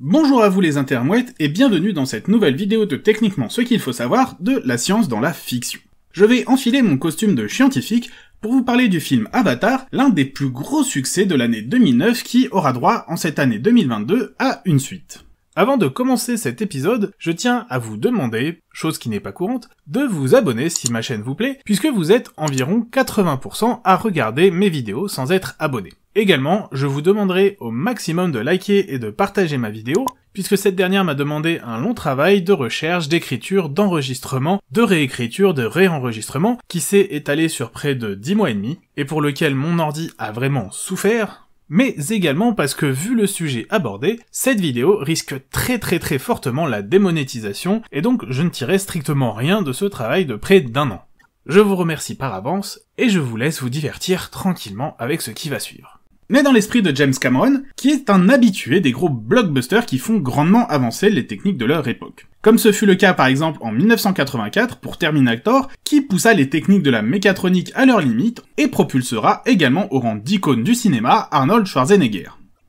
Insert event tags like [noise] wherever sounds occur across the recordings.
Bonjour à vous les intermouettes et bienvenue dans cette nouvelle vidéo de techniquement ce qu'il faut savoir de la science dans la fiction. Je vais enfiler mon costume de scientifique pour vous parler du film Avatar, l'un des plus gros succès de l'année 2009 qui aura droit en cette année 2022 à une suite. Avant de commencer cet épisode, je tiens à vous demander, chose qui n'est pas courante, de vous abonner si ma chaîne vous plaît, puisque vous êtes environ 80% à regarder mes vidéos sans être abonné. Également, je vous demanderai au maximum de liker et de partager ma vidéo, puisque cette dernière m'a demandé un long travail de recherche, d'écriture, d'enregistrement, de réécriture, de réenregistrement, qui s'est étalé sur près de 10 mois et demi, et pour lequel mon ordi a vraiment souffert, mais également parce que vu le sujet abordé, cette vidéo risque très très très fortement la démonétisation, et donc je ne tirerai strictement rien de ce travail de près d'un an. Je vous remercie par avance, et je vous laisse vous divertir tranquillement avec ce qui va suivre mais dans l'esprit de James Cameron, qui est un habitué des gros blockbusters qui font grandement avancer les techniques de leur époque. Comme ce fut le cas par exemple en 1984 pour Terminator, qui poussa les techniques de la mécatronique à leurs limites et propulsera également au rang d'icône du cinéma Arnold Schwarzenegger.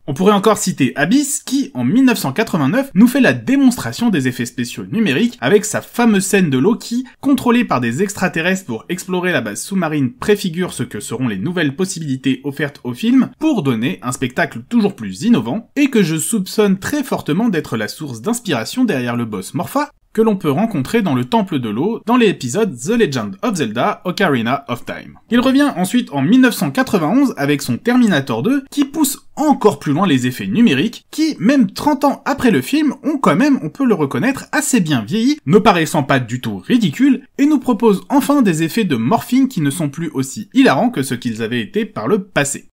On pourrait encore citer Abyss qui, en 1989, nous fait la démonstration des effets spéciaux numériques avec sa fameuse scène de l'eau qui, contrôlée par des extraterrestres pour explorer la base sous-marine, préfigure ce que seront les nouvelles possibilités offertes au film pour donner un spectacle toujours plus innovant et que je soupçonne très fortement d'être la source d'inspiration derrière le boss Morpha que l'on peut rencontrer dans le Temple de l'eau dans les épisodes The Legend of Zelda Ocarina of Time. Il revient ensuite en 1991 avec son Terminator 2 qui pousse encore plus loin les effets numériques qui, même 30 ans après le film, ont quand même, on peut le reconnaître, assez bien vieilli, ne paraissant pas du tout ridicule, et nous propose enfin des effets de morphine qui ne sont plus aussi hilarants que ce qu'ils avaient été par le passé.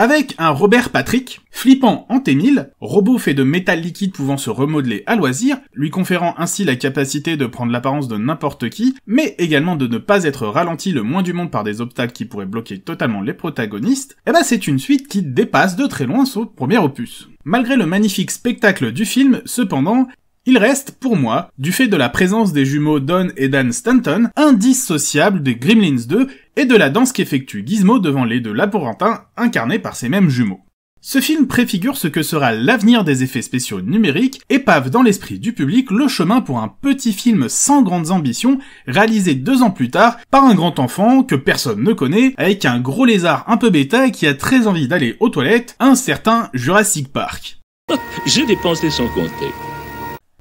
Avec un Robert Patrick, flippant en t robot fait de métal liquide pouvant se remodeler à loisir, lui conférant ainsi la capacité de prendre l'apparence de n'importe qui, mais également de ne pas être ralenti le moins du monde par des obstacles qui pourraient bloquer totalement les protagonistes, eh ben c'est une suite qui dépasse de très loin son premier opus. Malgré le magnifique spectacle du film, cependant, il reste, pour moi, du fait de la présence des jumeaux Don et Dan Stanton, indissociable des Gremlins 2 et de la danse qu'effectue Gizmo devant les deux laborantins incarnés par ces mêmes jumeaux. Ce film préfigure ce que sera l'avenir des effets spéciaux numériques et pave dans l'esprit du public le chemin pour un petit film sans grandes ambitions, réalisé deux ans plus tard par un grand enfant que personne ne connaît, avec un gros lézard un peu bêta qui a très envie d'aller aux toilettes, un certain Jurassic Park. [laughs] J'ai dépensé sans compter.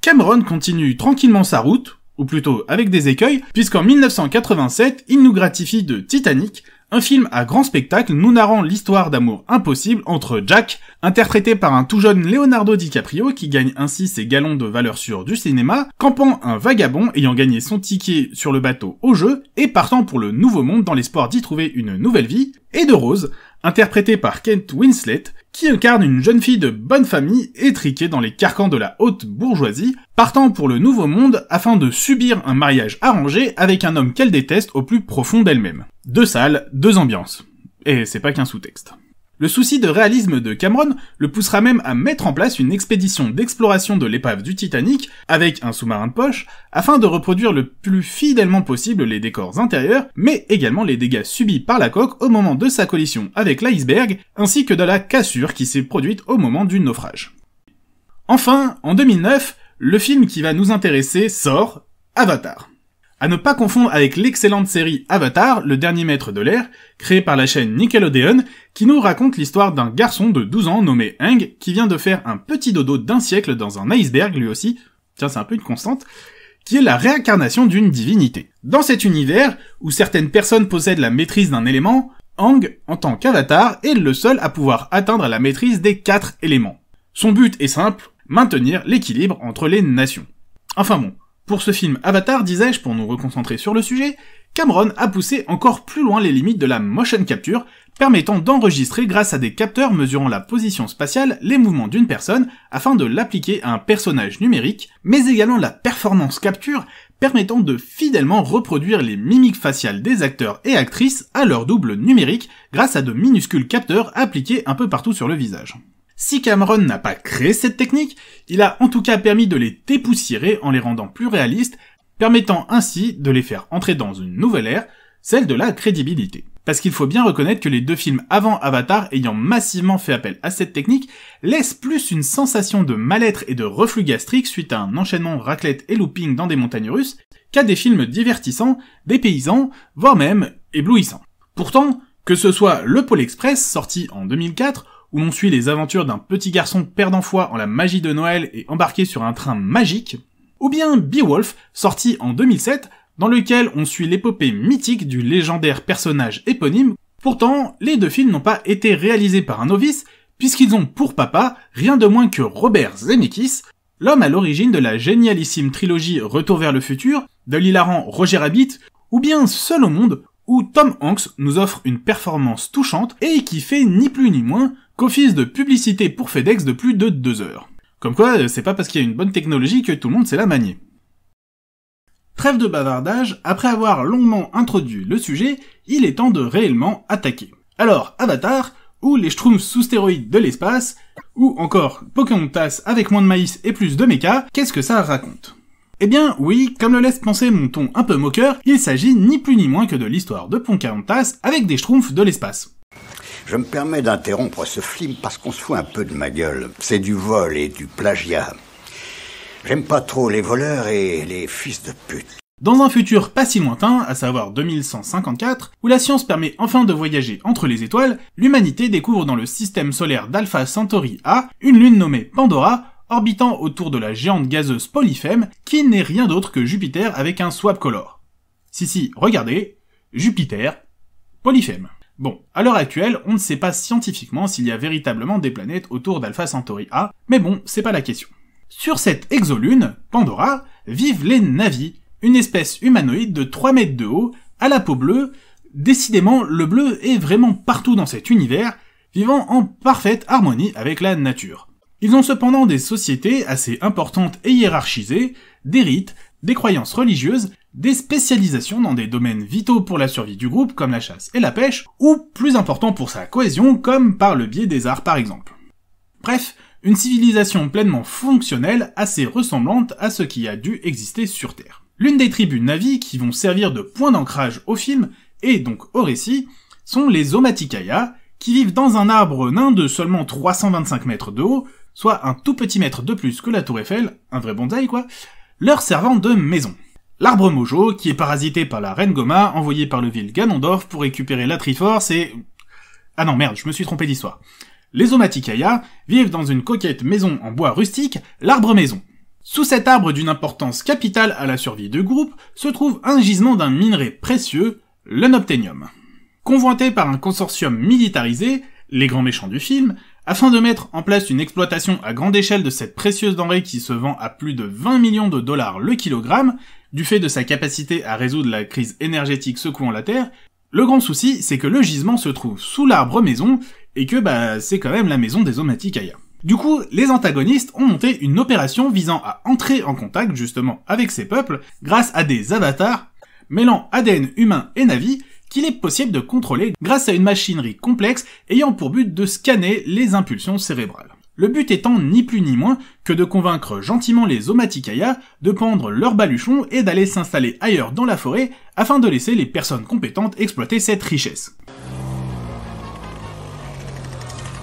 Cameron continue tranquillement sa route, ou plutôt avec des écueils, puisqu'en 1987, il nous gratifie de Titanic, un film à grand spectacle nous narrant l'histoire d'amour impossible entre Jack, interprété par un tout jeune Leonardo DiCaprio qui gagne ainsi ses galons de valeur sûre du cinéma, campant un vagabond ayant gagné son ticket sur le bateau au jeu et partant pour le nouveau monde dans l'espoir d'y trouver une nouvelle vie, et de Rose, Interprété par Kent Winslet, qui incarne une jeune fille de bonne famille étriquée dans les carcans de la haute bourgeoisie, partant pour le nouveau monde afin de subir un mariage arrangé avec un homme qu'elle déteste au plus profond d'elle-même. Deux salles, deux ambiances. Et c'est pas qu'un sous-texte. Le souci de réalisme de Cameron le poussera même à mettre en place une expédition d'exploration de l'épave du Titanic avec un sous-marin de poche afin de reproduire le plus fidèlement possible les décors intérieurs mais également les dégâts subis par la coque au moment de sa collision avec l'iceberg ainsi que de la cassure qui s'est produite au moment du naufrage. Enfin, en 2009, le film qui va nous intéresser sort Avatar. À ne pas confondre avec l'excellente série Avatar, le dernier maître de l'air, créée par la chaîne Nickelodeon, qui nous raconte l'histoire d'un garçon de 12 ans nommé Hang, qui vient de faire un petit dodo d'un siècle dans un iceberg lui aussi, tiens c'est un peu une constante, qui est la réincarnation d'une divinité. Dans cet univers, où certaines personnes possèdent la maîtrise d'un élément, Hang, en tant qu'avatar, est le seul à pouvoir atteindre la maîtrise des quatre éléments. Son but est simple, maintenir l'équilibre entre les nations. Enfin bon, pour ce film Avatar, disais-je, pour nous reconcentrer sur le sujet, Cameron a poussé encore plus loin les limites de la motion capture, permettant d'enregistrer grâce à des capteurs mesurant la position spatiale les mouvements d'une personne afin de l'appliquer à un personnage numérique, mais également la performance capture permettant de fidèlement reproduire les mimiques faciales des acteurs et actrices à leur double numérique grâce à de minuscules capteurs appliqués un peu partout sur le visage. Si Cameron n'a pas créé cette technique, il a en tout cas permis de les dépoussiérer en les rendant plus réalistes, permettant ainsi de les faire entrer dans une nouvelle ère, celle de la crédibilité. Parce qu'il faut bien reconnaître que les deux films avant Avatar ayant massivement fait appel à cette technique laissent plus une sensation de mal-être et de reflux gastrique suite à un enchaînement raclette et looping dans des montagnes russes qu'à des films divertissants, dépaysants, voire même éblouissants. Pourtant, que ce soit Le Pôle Express, sorti en 2004, où l'on suit les aventures d'un petit garçon perdant foi en la magie de Noël et embarqué sur un train magique, ou bien Beowulf, sorti en 2007, dans lequel on suit l'épopée mythique du légendaire personnage éponyme. Pourtant, les deux films n'ont pas été réalisés par un novice, puisqu'ils ont pour papa rien de moins que Robert Zemeckis, l'homme à l'origine de la génialissime trilogie Retour vers le futur, de l'hilarant Roger Rabbit, ou bien Seul au monde, où Tom Hanks nous offre une performance touchante et qui fait ni plus ni moins qu'office de publicité pour FedEx de plus de 2 heures. Comme quoi, c'est pas parce qu'il y a une bonne technologie que tout le monde sait la manier. Trêve de bavardage, après avoir longuement introduit le sujet, il est temps de réellement attaquer. Alors, Avatar, ou les Schtroumpfs sous stéroïdes de l'espace, ou encore Pocahontas avec moins de maïs et plus de méca, qu'est-ce que ça raconte eh bien oui, comme le laisse penser mon ton un peu moqueur, il s'agit ni plus ni moins que de l'histoire de Pocahontas avec des Schtroumpfs de l'espace. Je me permets d'interrompre ce film parce qu'on se fout un peu de ma gueule. C'est du vol et du plagiat. J'aime pas trop les voleurs et les fils de pute. Dans un futur pas si lointain, à savoir 2154, où la science permet enfin de voyager entre les étoiles, l'humanité découvre dans le système solaire d'Alpha Centauri A une lune nommée Pandora, orbitant autour de la géante gazeuse Polyphème, qui n'est rien d'autre que Jupiter avec un swap color. Si si, regardez, Jupiter, Polyphème. Bon, à l'heure actuelle, on ne sait pas scientifiquement s'il y a véritablement des planètes autour d'Alpha Centauri A, mais bon, c'est pas la question. Sur cette exolune, Pandora, vivent les Navis, une espèce humanoïde de 3 mètres de haut, à la peau bleue, décidément le bleu est vraiment partout dans cet univers, vivant en parfaite harmonie avec la nature. Ils ont cependant des sociétés assez importantes et hiérarchisées, des rites, des croyances religieuses, des spécialisations dans des domaines vitaux pour la survie du groupe comme la chasse et la pêche, ou plus important pour sa cohésion comme par le biais des arts par exemple. Bref, une civilisation pleinement fonctionnelle assez ressemblante à ce qui a dû exister sur Terre. L'une des tribus Navi qui vont servir de point d'ancrage au film, et donc au récit, sont les Omaticaya, qui vivent dans un arbre nain de seulement 325 mètres de haut, soit un tout petit mètre de plus que la tour Eiffel, un vrai bonsaï quoi, leur servant de maison. L'arbre Mojo, qui est parasité par la reine Goma, envoyée par le ville Ganondorf pour récupérer la Triforce et... Ah non, merde, je me suis trompé d'histoire. Les Omatikaya vivent dans une coquette maison en bois rustique, l'arbre maison. Sous cet arbre d'une importance capitale à la survie de groupe se trouve un gisement d'un minerai précieux, le Convoité par un consortium militarisé, les grands méchants du film, afin de mettre en place une exploitation à grande échelle de cette précieuse denrée qui se vend à plus de 20 millions de dollars le kilogramme, du fait de sa capacité à résoudre la crise énergétique secouant la Terre, le grand souci, c'est que le gisement se trouve sous l'arbre maison et que bah c'est quand même la maison des Omaticaya. Du coup, les antagonistes ont monté une opération visant à entrer en contact justement avec ces peuples grâce à des avatars mêlant ADN humain et Navi qu'il est possible de contrôler grâce à une machinerie complexe ayant pour but de scanner les impulsions cérébrales. Le but étant ni plus ni moins que de convaincre gentiment les Omatikaya de pendre leur baluchon et d'aller s'installer ailleurs dans la forêt afin de laisser les personnes compétentes exploiter cette richesse.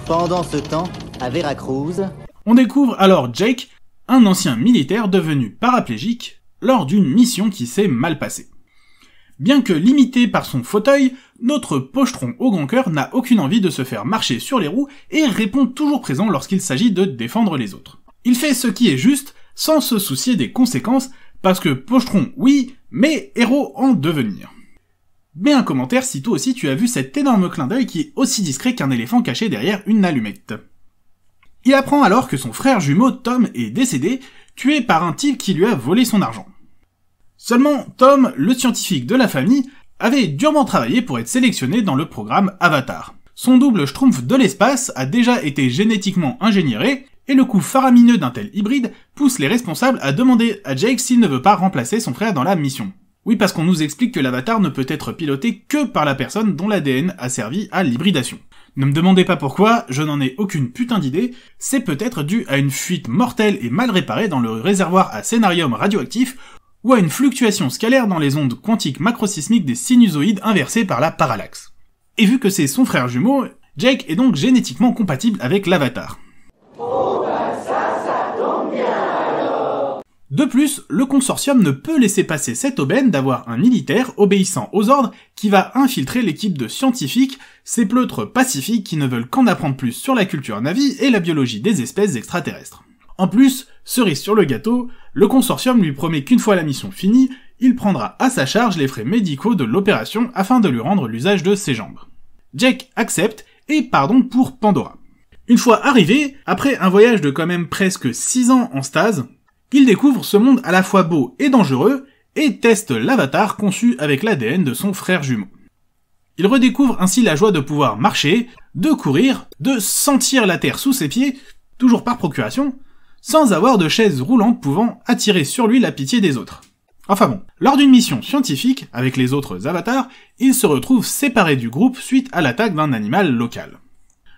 Pendant ce temps, à Veracruz, on découvre alors Jake, un ancien militaire devenu paraplégique lors d'une mission qui s'est mal passée. Bien que limité par son fauteuil, notre pochetron au grand cœur n'a aucune envie de se faire marcher sur les roues et répond toujours présent lorsqu'il s'agit de défendre les autres. Il fait ce qui est juste sans se soucier des conséquences parce que pochetron oui, mais héros en devenir. Mets un commentaire si toi aussi tu as vu cet énorme clin d'œil qui est aussi discret qu'un éléphant caché derrière une allumette. Il apprend alors que son frère jumeau Tom est décédé, tué par un type qui lui a volé son argent. Seulement, Tom, le scientifique de la famille, avait durement travaillé pour être sélectionné dans le programme Avatar. Son double Schtroumpf de l'espace a déjà été génétiquement ingénieré, et le coût faramineux d'un tel hybride pousse les responsables à demander à Jake s'il ne veut pas remplacer son frère dans la mission. Oui, parce qu'on nous explique que l'avatar ne peut être piloté que par la personne dont l'ADN a servi à l'hybridation. Ne me demandez pas pourquoi, je n'en ai aucune putain d'idée, c'est peut-être dû à une fuite mortelle et mal réparée dans le réservoir à scénarium radioactif ou à une fluctuation scalaire dans les ondes quantiques macrosismiques des sinusoïdes inversées par la parallaxe. Et vu que c'est son frère jumeau, Jake est donc génétiquement compatible avec l'avatar. De plus, le consortium ne peut laisser passer cette aubaine d'avoir un militaire obéissant aux ordres qui va infiltrer l'équipe de scientifiques, ces pleutres pacifiques qui ne veulent qu'en apprendre plus sur la culture navie et la biologie des espèces extraterrestres. En plus, cerise sur le gâteau, le consortium lui promet qu'une fois la mission finie, il prendra à sa charge les frais médicaux de l'opération afin de lui rendre l'usage de ses jambes. Jack accepte et pardon pour Pandora. Une fois arrivé, après un voyage de quand même presque 6 ans en stase, il découvre ce monde à la fois beau et dangereux et teste l'avatar conçu avec l'ADN de son frère jumeau. Il redécouvre ainsi la joie de pouvoir marcher, de courir, de sentir la terre sous ses pieds, toujours par procuration, sans avoir de chaise roulante pouvant attirer sur lui la pitié des autres. Enfin bon, lors d'une mission scientifique avec les autres avatars, il se retrouve séparé du groupe suite à l'attaque d'un animal local.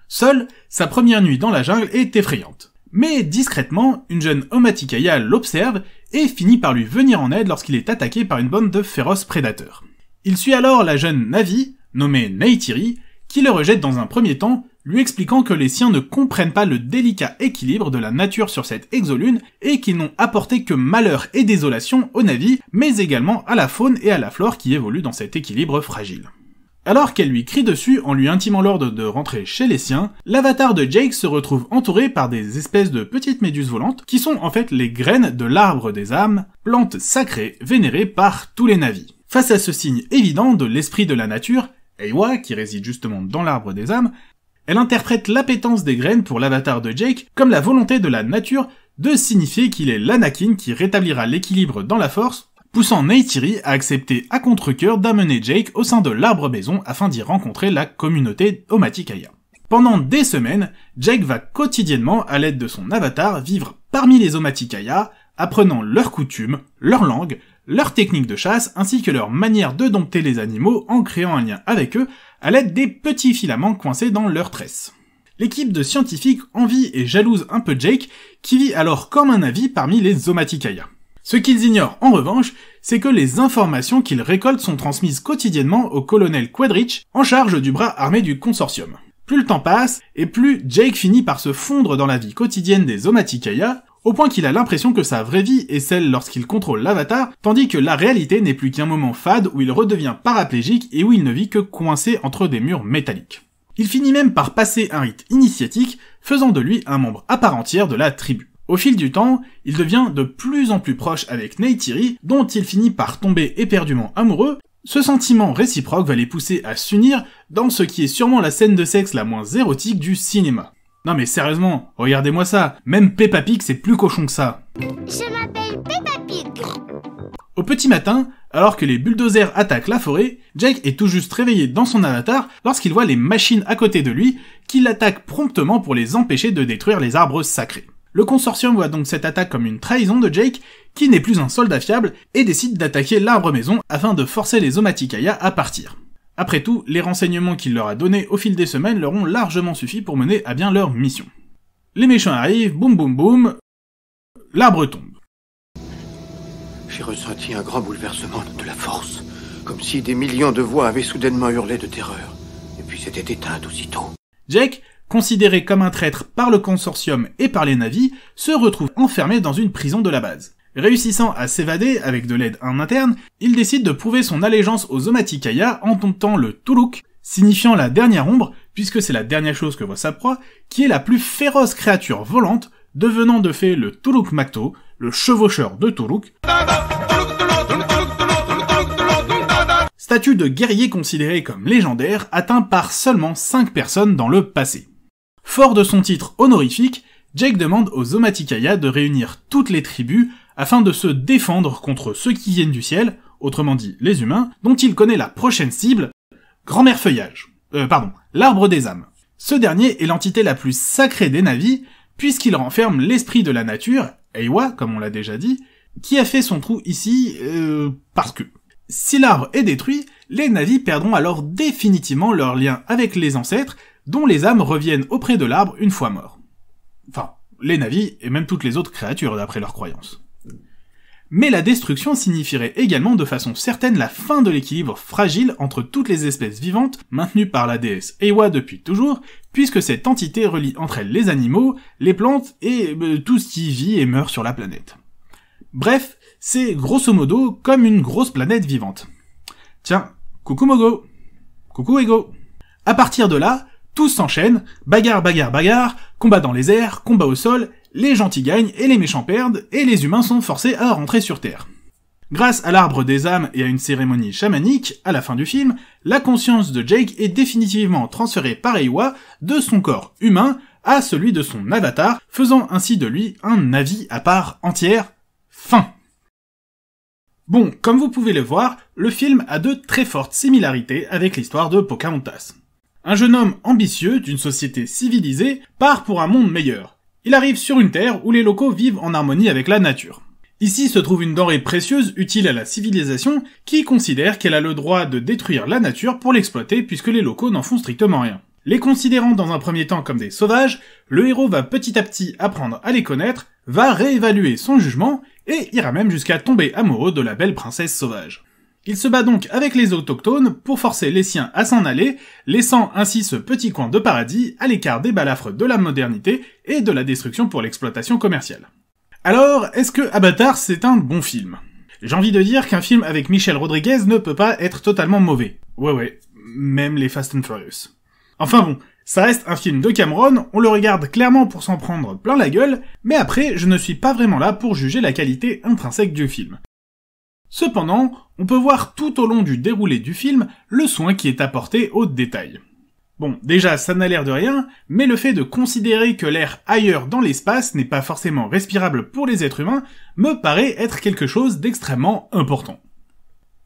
Seul, sa première nuit dans la jungle est effrayante. Mais discrètement, une jeune Omatikaya l'observe et finit par lui venir en aide lorsqu'il est attaqué par une bande de féroces prédateurs. Il suit alors la jeune Navi, nommée Neytiri, qui le rejette dans un premier temps, lui expliquant que les siens ne comprennent pas le délicat équilibre de la nature sur cette exolune et qu'ils n'ont apporté que malheur et désolation aux navis, mais également à la faune et à la flore qui évoluent dans cet équilibre fragile. Alors qu'elle lui crie dessus en lui intimant l'ordre de rentrer chez les siens, l'avatar de Jake se retrouve entouré par des espèces de petites méduses volantes qui sont en fait les graines de l'arbre des âmes, plante sacrée vénérée par tous les navis. Face à ce signe évident de l'esprit de la nature, Ewa, qui réside justement dans l'arbre des âmes, elle interprète l'appétence des graines pour l'avatar de Jake comme la volonté de la nature de signifier qu'il est l'Anakin qui rétablira l'équilibre dans la force, poussant Neytiri à accepter à contre coeur d'amener Jake au sein de l'arbre maison afin d'y rencontrer la communauté Omatikaya. Pendant des semaines, Jake va quotidiennement, à l'aide de son avatar, vivre parmi les Omatikaya, apprenant leurs coutumes, leur langue, leurs techniques de chasse ainsi que leur manière de dompter les animaux en créant un lien avec eux à l'aide des petits filaments coincés dans leurs tresses. L'équipe de scientifiques envie et jalouse un peu Jake, qui vit alors comme un avis parmi les Zomaticaya. Ce qu'ils ignorent en revanche, c'est que les informations qu'ils récoltent sont transmises quotidiennement au colonel Quadrich, en charge du bras armé du consortium. Plus le temps passe, et plus Jake finit par se fondre dans la vie quotidienne des Zomaticaya, au point qu'il a l'impression que sa vraie vie est celle lorsqu'il contrôle l'avatar, tandis que la réalité n'est plus qu'un moment fade où il redevient paraplégique et où il ne vit que coincé entre des murs métalliques. Il finit même par passer un rite initiatique, faisant de lui un membre à part entière de la tribu. Au fil du temps, il devient de plus en plus proche avec Neytiri, dont il finit par tomber éperdument amoureux. Ce sentiment réciproque va les pousser à s'unir dans ce qui est sûrement la scène de sexe la moins érotique du cinéma. Non mais sérieusement, regardez-moi ça. Même Peppa Pig, c'est plus cochon que ça. Je m'appelle Peppa Pig. Au petit matin, alors que les bulldozers attaquent la forêt, Jake est tout juste réveillé dans son avatar lorsqu'il voit les machines à côté de lui qui l'attaquent promptement pour les empêcher de détruire les arbres sacrés. Le consortium voit donc cette attaque comme une trahison de Jake, qui n'est plus un soldat fiable, et décide d'attaquer l'arbre maison afin de forcer les Omaticaya à partir. Après tout, les renseignements qu'il leur a donnés au fil des semaines leur ont largement suffi pour mener à bien leur mission. Les méchants arrivent, boum boum boum, l'arbre tombe. J'ai ressenti un grand bouleversement de la force, comme si des millions de voix avaient soudainement hurlé de terreur, et puis c'était éteint aussitôt. Jack, considéré comme un traître par le consortium et par les navis, se retrouve enfermé dans une prison de la base. Réussissant à s'évader avec de l'aide en interne, il décide de prouver son allégeance aux Omatikaya en domptant le Tuluk, signifiant la dernière ombre, puisque c'est la dernière chose que voit sa proie, qui est la plus féroce créature volante, devenant de fait le Tuluk Makto, le chevaucheur de Tuluk. Statut de guerrier considéré comme légendaire, atteint par seulement 5 personnes dans le passé. Fort de son titre honorifique, Jake demande aux Zomaticaya de réunir toutes les tribus afin de se défendre contre ceux qui viennent du ciel, autrement dit les humains, dont il connaît la prochaine cible, Grand-mère Feuillage. Euh, pardon, l'arbre des âmes. Ce dernier est l'entité la plus sacrée des navis, puisqu'il renferme l'esprit de la nature, Eiwa, comme on l'a déjà dit, qui a fait son trou ici, euh, parce que. Si l'arbre est détruit, les navis perdront alors définitivement leur lien avec les ancêtres, dont les âmes reviennent auprès de l'arbre une fois morts. Enfin, les navis et même toutes les autres créatures d'après leur croyances mais la destruction signifierait également de façon certaine la fin de l'équilibre fragile entre toutes les espèces vivantes maintenues par la déesse Ewa depuis toujours, puisque cette entité relie entre elles les animaux, les plantes et euh, tout ce qui vit et meurt sur la planète. Bref, c'est grosso modo comme une grosse planète vivante. Tiens, coucou Mogo Coucou Ego À partir de là, tout s'enchaîne, bagarre, bagarre, bagarre, combat dans les airs, combat au sol, les gentils gagnent et les méchants perdent, et les humains sont forcés à rentrer sur Terre. Grâce à l'arbre des âmes et à une cérémonie chamanique, à la fin du film, la conscience de Jake est définitivement transférée par Ewa de son corps humain à celui de son avatar, faisant ainsi de lui un avis à part entière. Fin. Bon, comme vous pouvez le voir, le film a de très fortes similarités avec l'histoire de Pocahontas. Un jeune homme ambitieux d'une société civilisée part pour un monde meilleur, il arrive sur une terre où les locaux vivent en harmonie avec la nature. Ici se trouve une denrée précieuse utile à la civilisation qui considère qu'elle a le droit de détruire la nature pour l'exploiter puisque les locaux n'en font strictement rien. Les considérant dans un premier temps comme des sauvages, le héros va petit à petit apprendre à les connaître, va réévaluer son jugement et ira même jusqu'à tomber amoureux de la belle princesse sauvage. Il se bat donc avec les autochtones pour forcer les siens à s'en aller, laissant ainsi ce petit coin de paradis à l'écart des balafres de la modernité et de la destruction pour l'exploitation commerciale. Alors, est-ce que Avatar c'est un bon film J'ai envie de dire qu'un film avec Michel Rodriguez ne peut pas être totalement mauvais. Ouais ouais, même les Fast and Furious. Enfin bon, ça reste un film de Cameron, on le regarde clairement pour s'en prendre plein la gueule, mais après, je ne suis pas vraiment là pour juger la qualité intrinsèque du film. Cependant, on peut voir tout au long du déroulé du film le soin qui est apporté aux détails. Bon, déjà, ça n'a l'air de rien, mais le fait de considérer que l'air ailleurs dans l'espace n'est pas forcément respirable pour les êtres humains me paraît être quelque chose d'extrêmement important.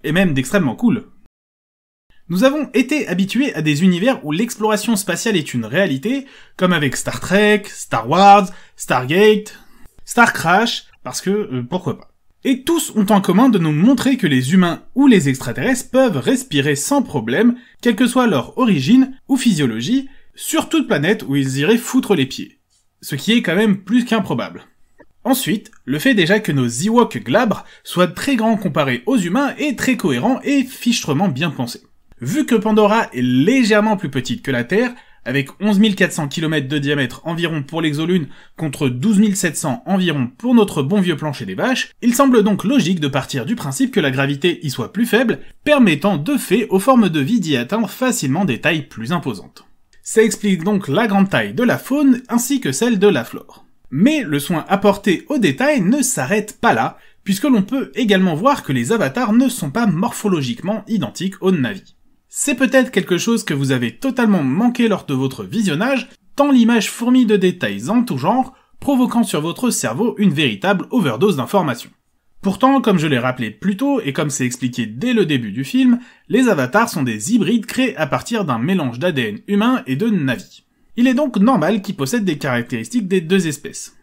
Et même d'extrêmement cool. Nous avons été habitués à des univers où l'exploration spatiale est une réalité, comme avec Star Trek, Star Wars, Stargate, Star Crash, parce que euh, pourquoi pas. Et tous ont en commun de nous montrer que les humains ou les extraterrestres peuvent respirer sans problème, quelle que soit leur origine ou physiologie, sur toute planète où ils iraient foutre les pieds. Ce qui est quand même plus qu'improbable. Ensuite, le fait déjà que nos Ewoks glabres soient très grands comparés aux humains est très cohérent et fichtrement bien pensé. Vu que Pandora est légèrement plus petite que la Terre, avec 11 400 km de diamètre environ pour l'exolune contre 12 700 environ pour notre bon vieux plancher des vaches, il semble donc logique de partir du principe que la gravité y soit plus faible, permettant de fait aux formes de vie d'y atteindre facilement des tailles plus imposantes. Ça explique donc la grande taille de la faune ainsi que celle de la flore. Mais le soin apporté aux détails ne s'arrête pas là, puisque l'on peut également voir que les avatars ne sont pas morphologiquement identiques aux navis. C'est peut-être quelque chose que vous avez totalement manqué lors de votre visionnage, tant l'image fourmille de détails en tout genre, provoquant sur votre cerveau une véritable overdose d'informations. Pourtant, comme je l'ai rappelé plus tôt et comme c'est expliqué dès le début du film, les avatars sont des hybrides créés à partir d'un mélange d'ADN humain et de Navi. Il est donc normal qu'ils possèdent des caractéristiques des deux espèces.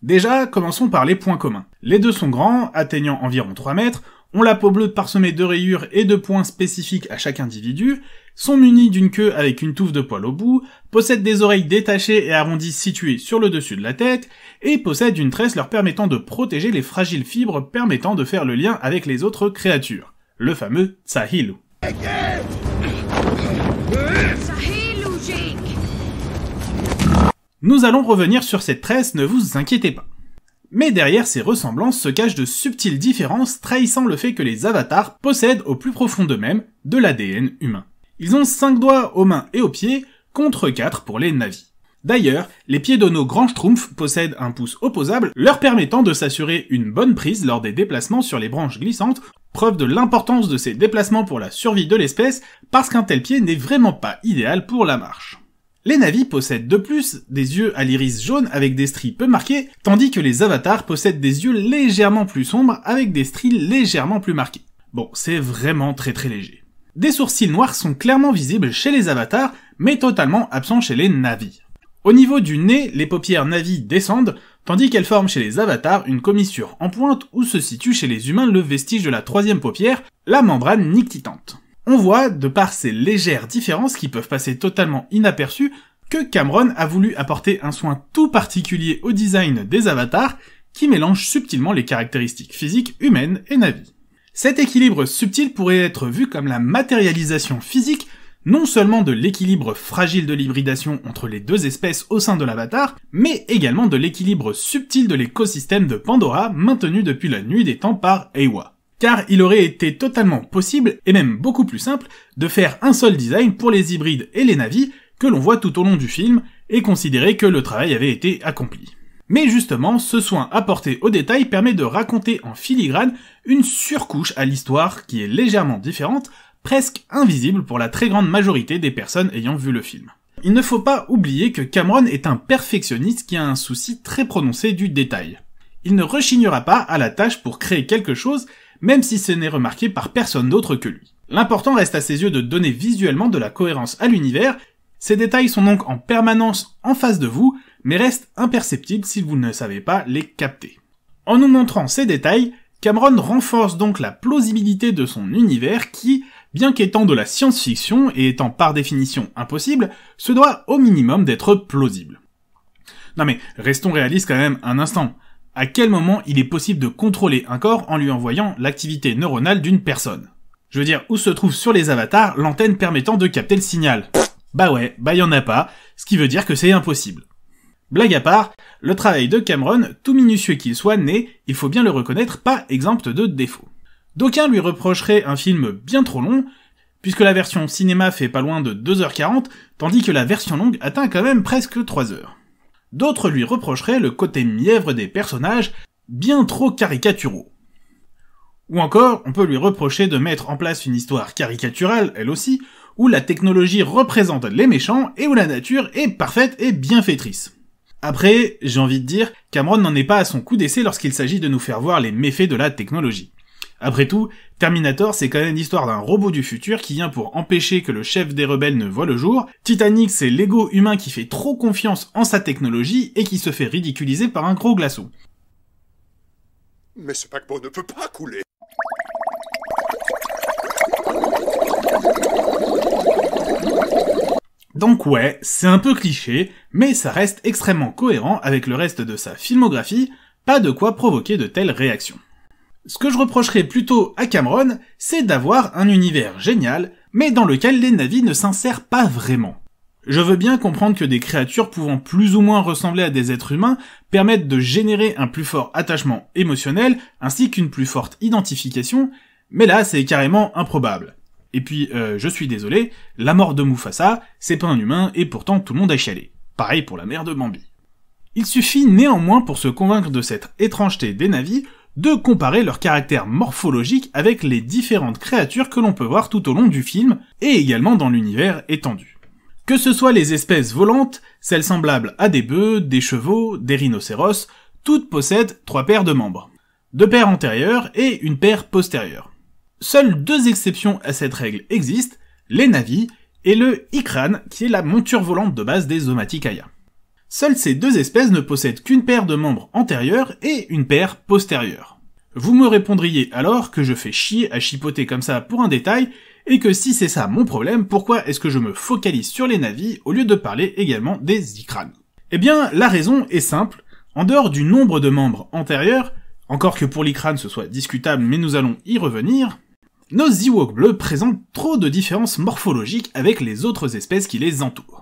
Déjà, commençons par les points communs. Les deux sont grands, atteignant environ 3 mètres, ont la peau bleue parsemée de rayures et de points spécifiques à chaque individu, sont munis d'une queue avec une touffe de poils au bout, possèdent des oreilles détachées et arrondies situées sur le dessus de la tête, et possèdent une tresse leur permettant de protéger les fragiles fibres permettant de faire le lien avec les autres créatures. Le fameux Tsahilu. Nous allons revenir sur cette tresse, ne vous inquiétez pas. Mais derrière ces ressemblances se cachent de subtiles différences trahissant le fait que les avatars possèdent au plus profond d'eux-mêmes de l'ADN humain. Ils ont 5 doigts aux mains et aux pieds, contre 4 pour les navis. D'ailleurs, les pieds de nos grands schtroumpfs possèdent un pouce opposable, leur permettant de s'assurer une bonne prise lors des déplacements sur les branches glissantes, preuve de l'importance de ces déplacements pour la survie de l'espèce, parce qu'un tel pied n'est vraiment pas idéal pour la marche. Les navis possèdent de plus des yeux à l'iris jaune avec des stries peu marquées, tandis que les avatars possèdent des yeux légèrement plus sombres avec des stries légèrement plus marquées. Bon, c'est vraiment très très léger. Des sourcils noirs sont clairement visibles chez les avatars, mais totalement absents chez les navis. Au niveau du nez, les paupières navis descendent, tandis qu'elles forment chez les avatars une commissure en pointe où se situe chez les humains le vestige de la troisième paupière, la membrane nictitante on voit, de par ces légères différences qui peuvent passer totalement inaperçues, que Cameron a voulu apporter un soin tout particulier au design des avatars qui mélange subtilement les caractéristiques physiques humaines et Navi. Cet équilibre subtil pourrait être vu comme la matérialisation physique non seulement de l'équilibre fragile de l'hybridation entre les deux espèces au sein de l'avatar, mais également de l'équilibre subtil de l'écosystème de Pandora maintenu depuis la nuit des temps par Ewa car il aurait été totalement possible, et même beaucoup plus simple, de faire un seul design pour les hybrides et les navis que l'on voit tout au long du film, et considérer que le travail avait été accompli. Mais justement, ce soin apporté au détail permet de raconter en filigrane une surcouche à l'histoire qui est légèrement différente, presque invisible pour la très grande majorité des personnes ayant vu le film. Il ne faut pas oublier que Cameron est un perfectionniste qui a un souci très prononcé du détail. Il ne rechignera pas à la tâche pour créer quelque chose même si ce n'est remarqué par personne d'autre que lui. L'important reste à ses yeux de donner visuellement de la cohérence à l'univers, ces détails sont donc en permanence en face de vous, mais restent imperceptibles si vous ne savez pas les capter. En nous montrant ces détails, Cameron renforce donc la plausibilité de son univers qui, bien qu'étant de la science-fiction et étant par définition impossible, se doit au minimum d'être plausible. Non mais restons réalistes quand même un instant à quel moment il est possible de contrôler un corps en lui envoyant l'activité neuronale d'une personne. Je veux dire, où se trouve sur les avatars l'antenne permettant de capter le signal Bah ouais, bah y en a pas, ce qui veut dire que c'est impossible. Blague à part, le travail de Cameron, tout minutieux qu'il soit n'est, il faut bien le reconnaître, pas exempt de défauts. D'aucuns lui reprocheraient un film bien trop long, puisque la version cinéma fait pas loin de 2h40, tandis que la version longue atteint quand même presque 3 h D'autres lui reprocheraient le côté mièvre des personnages, bien trop caricaturaux. Ou encore, on peut lui reprocher de mettre en place une histoire caricaturale, elle aussi, où la technologie représente les méchants et où la nature est parfaite et bienfaitrice. Après, j'ai envie de dire, Cameron n'en est pas à son coup d'essai lorsqu'il s'agit de nous faire voir les méfaits de la technologie. Après tout, Terminator, c'est quand même l'histoire d'un robot du futur qui vient pour empêcher que le chef des rebelles ne voit le jour. Titanic, c'est l'ego humain qui fait trop confiance en sa technologie et qui se fait ridiculiser par un gros glaçon. Mais ce paquebot ne peut pas couler. Donc ouais, c'est un peu cliché, mais ça reste extrêmement cohérent avec le reste de sa filmographie, pas de quoi provoquer de telles réactions. Ce que je reprocherais plutôt à Cameron, c'est d'avoir un univers génial, mais dans lequel les navis ne s'insèrent pas vraiment. Je veux bien comprendre que des créatures pouvant plus ou moins ressembler à des êtres humains permettent de générer un plus fort attachement émotionnel ainsi qu'une plus forte identification, mais là c'est carrément improbable. Et puis, euh, je suis désolé, la mort de Mufasa, c'est pas un humain et pourtant tout le monde a chialé. Pareil pour la mère de Bambi. Il suffit néanmoins pour se convaincre de cette étrangeté des navis de comparer leur caractère morphologique avec les différentes créatures que l'on peut voir tout au long du film, et également dans l'univers étendu. Que ce soit les espèces volantes, celles semblables à des bœufs, des chevaux, des rhinocéros, toutes possèdent trois paires de membres. Deux paires antérieures et une paire postérieure. Seules deux exceptions à cette règle existent, les navis et le ikran qui est la monture volante de base des Zomaticaya. Seules ces deux espèces ne possèdent qu'une paire de membres antérieurs et une paire postérieure. Vous me répondriez alors que je fais chier à chipoter comme ça pour un détail, et que si c'est ça mon problème, pourquoi est-ce que je me focalise sur les navis au lieu de parler également des icranes Eh bien, la raison est simple, en dehors du nombre de membres antérieurs, encore que pour l'icrane ce soit discutable mais nous allons y revenir, nos ziwok bleus présentent trop de différences morphologiques avec les autres espèces qui les entourent.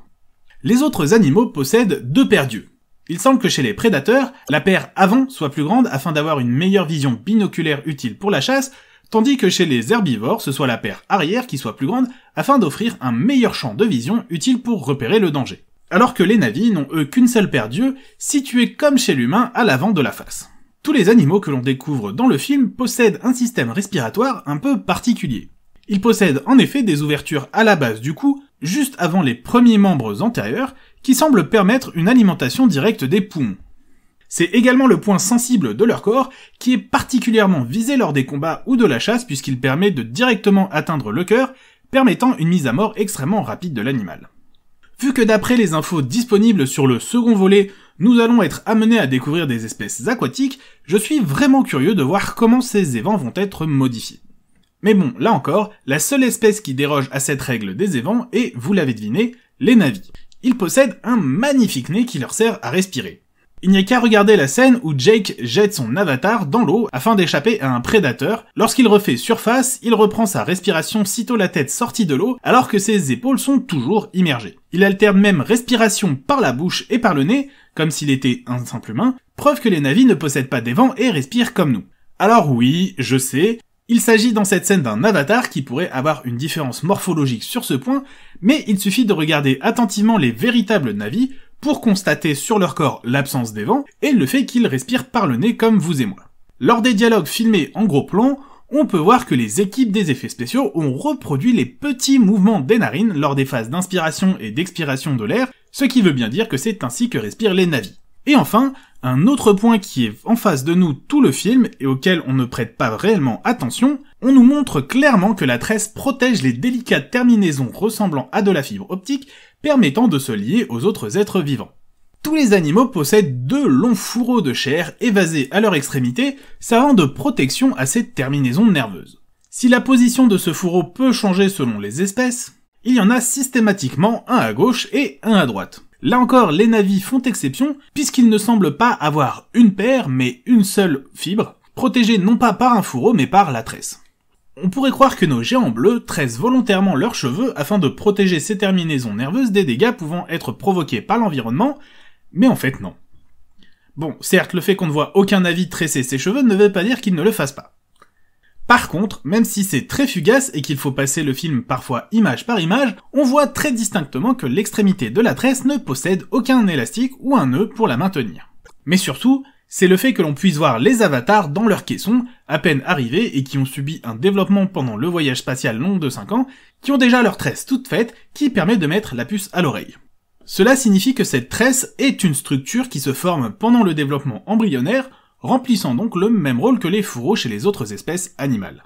Les autres animaux possèdent deux paires d'yeux. Il semble que chez les prédateurs, la paire avant soit plus grande afin d'avoir une meilleure vision binoculaire utile pour la chasse, tandis que chez les herbivores, ce soit la paire arrière qui soit plus grande afin d'offrir un meilleur champ de vision utile pour repérer le danger. Alors que les navis n'ont eux qu'une seule paire d'yeux, située comme chez l'humain à l'avant de la face. Tous les animaux que l'on découvre dans le film possèdent un système respiratoire un peu particulier. Ils possèdent en effet des ouvertures à la base du cou juste avant les premiers membres antérieurs, qui semblent permettre une alimentation directe des poumons. C'est également le point sensible de leur corps qui est particulièrement visé lors des combats ou de la chasse puisqu'il permet de directement atteindre le cœur, permettant une mise à mort extrêmement rapide de l'animal. Vu que d'après les infos disponibles sur le second volet, nous allons être amenés à découvrir des espèces aquatiques, je suis vraiment curieux de voir comment ces évents vont être modifiés. Mais bon, là encore, la seule espèce qui déroge à cette règle des évents est, vous l'avez deviné, les navis. Ils possèdent un magnifique nez qui leur sert à respirer. Il n'y a qu'à regarder la scène où Jake jette son avatar dans l'eau afin d'échapper à un prédateur. Lorsqu'il refait surface, il reprend sa respiration sitôt la tête sortie de l'eau alors que ses épaules sont toujours immergées. Il alterne même respiration par la bouche et par le nez, comme s'il était un simple humain, preuve que les navis ne possèdent pas des vents et respirent comme nous. Alors oui, je sais, il s'agit dans cette scène d'un avatar qui pourrait avoir une différence morphologique sur ce point, mais il suffit de regarder attentivement les véritables navis pour constater sur leur corps l'absence des vents et le fait qu'ils respirent par le nez comme vous et moi. Lors des dialogues filmés en gros plan, on peut voir que les équipes des effets spéciaux ont reproduit les petits mouvements des narines lors des phases d'inspiration et d'expiration de l'air, ce qui veut bien dire que c'est ainsi que respirent les navis. Et enfin, un autre point qui est en face de nous tout le film et auquel on ne prête pas réellement attention, on nous montre clairement que la tresse protège les délicates terminaisons ressemblant à de la fibre optique permettant de se lier aux autres êtres vivants. Tous les animaux possèdent deux longs fourreaux de chair évasés à leur extrémité, servant de protection à ces terminaisons nerveuses. Si la position de ce fourreau peut changer selon les espèces, il y en a systématiquement un à gauche et un à droite. Là encore, les navis font exception, puisqu'ils ne semblent pas avoir une paire, mais une seule fibre, protégée non pas par un fourreau, mais par la tresse. On pourrait croire que nos géants bleus tressent volontairement leurs cheveux afin de protéger ces terminaisons nerveuses des dégâts pouvant être provoqués par l'environnement, mais en fait non. Bon, certes, le fait qu'on ne voit aucun avis tresser ses cheveux ne veut pas dire qu'il ne le fasse pas. Par contre, même si c'est très fugace et qu'il faut passer le film parfois image par image, on voit très distinctement que l'extrémité de la tresse ne possède aucun élastique ou un nœud pour la maintenir. Mais surtout, c'est le fait que l'on puisse voir les avatars dans leur caisson, à peine arrivés et qui ont subi un développement pendant le voyage spatial long de 5 ans, qui ont déjà leur tresse toute faite, qui permet de mettre la puce à l'oreille. Cela signifie que cette tresse est une structure qui se forme pendant le développement embryonnaire, remplissant donc le même rôle que les fourreaux chez les autres espèces animales.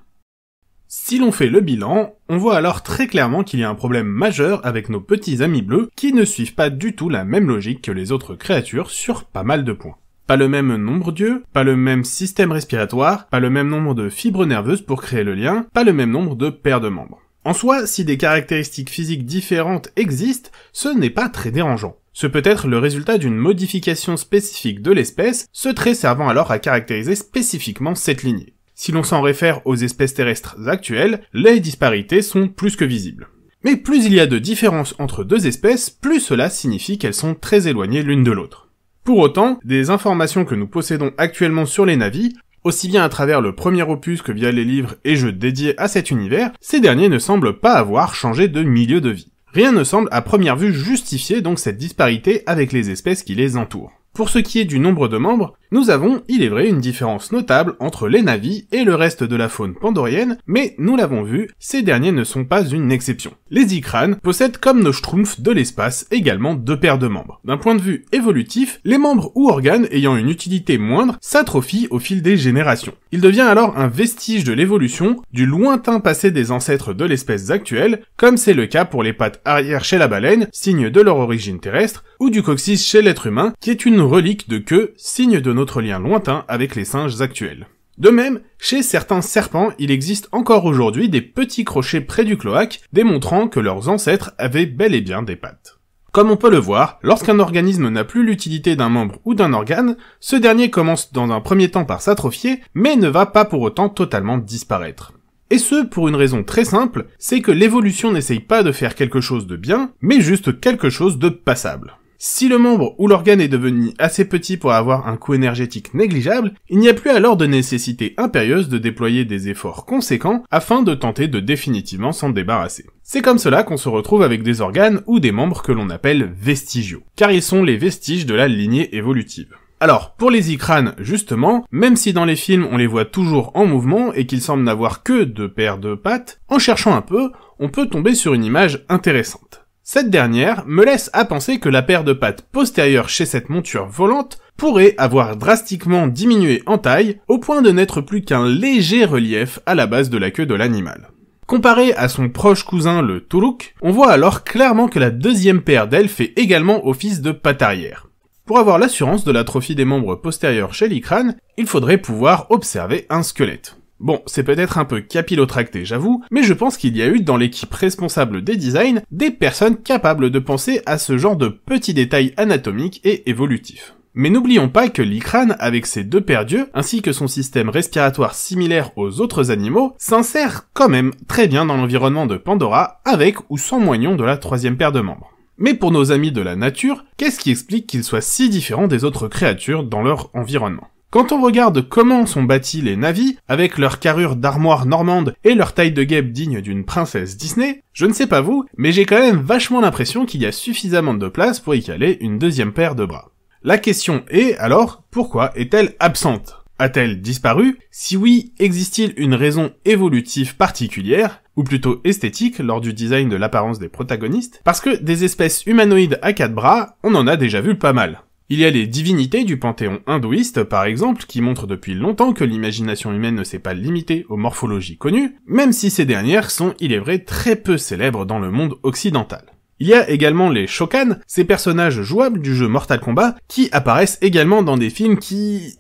Si l'on fait le bilan, on voit alors très clairement qu'il y a un problème majeur avec nos petits amis bleus qui ne suivent pas du tout la même logique que les autres créatures sur pas mal de points. Pas le même nombre d'yeux, pas le même système respiratoire, pas le même nombre de fibres nerveuses pour créer le lien, pas le même nombre de paires de membres. En soi, si des caractéristiques physiques différentes existent, ce n'est pas très dérangeant. Ce peut être le résultat d'une modification spécifique de l'espèce, ce trait servant alors à caractériser spécifiquement cette lignée. Si l'on s'en réfère aux espèces terrestres actuelles, les disparités sont plus que visibles. Mais plus il y a de différences entre deux espèces, plus cela signifie qu'elles sont très éloignées l'une de l'autre. Pour autant, des informations que nous possédons actuellement sur les navis, aussi bien à travers le premier opus que via les livres et jeux dédiés à cet univers, ces derniers ne semblent pas avoir changé de milieu de vie. Rien ne semble à première vue justifier donc cette disparité avec les espèces qui les entourent. Pour ce qui est du nombre de membres, nous avons, il est vrai, une différence notable entre les navis et le reste de la faune pandorienne, mais nous l'avons vu, ces derniers ne sont pas une exception. Les icranes possèdent comme nos schtroumpfs de l'espace également deux paires de membres. D'un point de vue évolutif, les membres ou organes ayant une utilité moindre s'atrophient au fil des générations. Il devient alors un vestige de l'évolution du lointain passé des ancêtres de l'espèce actuelle, comme c'est le cas pour les pattes arrière chez la baleine, signe de leur origine terrestre, ou du coccyx chez l'être humain, qui est une relique de queue, signe de nos lien lointain avec les singes actuels. De même, chez certains serpents, il existe encore aujourd'hui des petits crochets près du cloaque démontrant que leurs ancêtres avaient bel et bien des pattes. Comme on peut le voir, lorsqu'un organisme n'a plus l'utilité d'un membre ou d'un organe, ce dernier commence dans un premier temps par s'atrophier, mais ne va pas pour autant totalement disparaître. Et ce, pour une raison très simple, c'est que l'évolution n'essaye pas de faire quelque chose de bien, mais juste quelque chose de passable. Si le membre ou l'organe est devenu assez petit pour avoir un coût énergétique négligeable, il n'y a plus alors de nécessité impérieuse de déployer des efforts conséquents afin de tenter de définitivement s'en débarrasser. C'est comme cela qu'on se retrouve avec des organes ou des membres que l'on appelle vestigiaux, car ils sont les vestiges de la lignée évolutive. Alors, pour les icranes, justement, même si dans les films on les voit toujours en mouvement et qu'ils semblent n'avoir que deux paires de pattes, en cherchant un peu, on peut tomber sur une image intéressante. Cette dernière me laisse à penser que la paire de pattes postérieures chez cette monture volante pourrait avoir drastiquement diminué en taille au point de n'être plus qu'un léger relief à la base de la queue de l'animal. Comparé à son proche cousin le Toulouk, on voit alors clairement que la deuxième paire d'ailes fait également office de patte arrière. Pour avoir l'assurance de l'atrophie des membres postérieurs chez l'icrane, il faudrait pouvoir observer un squelette. Bon, c'est peut-être un peu capillotracté, j'avoue, mais je pense qu'il y a eu dans l'équipe responsable des designs des personnes capables de penser à ce genre de petits détails anatomiques et évolutifs. Mais n'oublions pas que l'icrane, avec ses deux paires d'yeux, ainsi que son système respiratoire similaire aux autres animaux, s'insère quand même très bien dans l'environnement de Pandora, avec ou sans moignon de la troisième paire de membres. Mais pour nos amis de la nature, qu'est-ce qui explique qu'ils soient si différents des autres créatures dans leur environnement quand on regarde comment sont bâtis les navis, avec leur carrure d'armoire normande et leur taille de guêpe digne d'une princesse Disney, je ne sais pas vous, mais j'ai quand même vachement l'impression qu'il y a suffisamment de place pour y caler une deuxième paire de bras. La question est alors, pourquoi est-elle absente A-t-elle disparu Si oui, existe-t-il une raison évolutive particulière ou plutôt esthétique lors du design de l'apparence des protagonistes, parce que des espèces humanoïdes à quatre bras, on en a déjà vu pas mal. Il y a les divinités du panthéon hindouiste, par exemple, qui montrent depuis longtemps que l'imagination humaine ne s'est pas limitée aux morphologies connues, même si ces dernières sont, il est vrai, très peu célèbres dans le monde occidental. Il y a également les Shokan, ces personnages jouables du jeu Mortal Kombat, qui apparaissent également dans des films qui...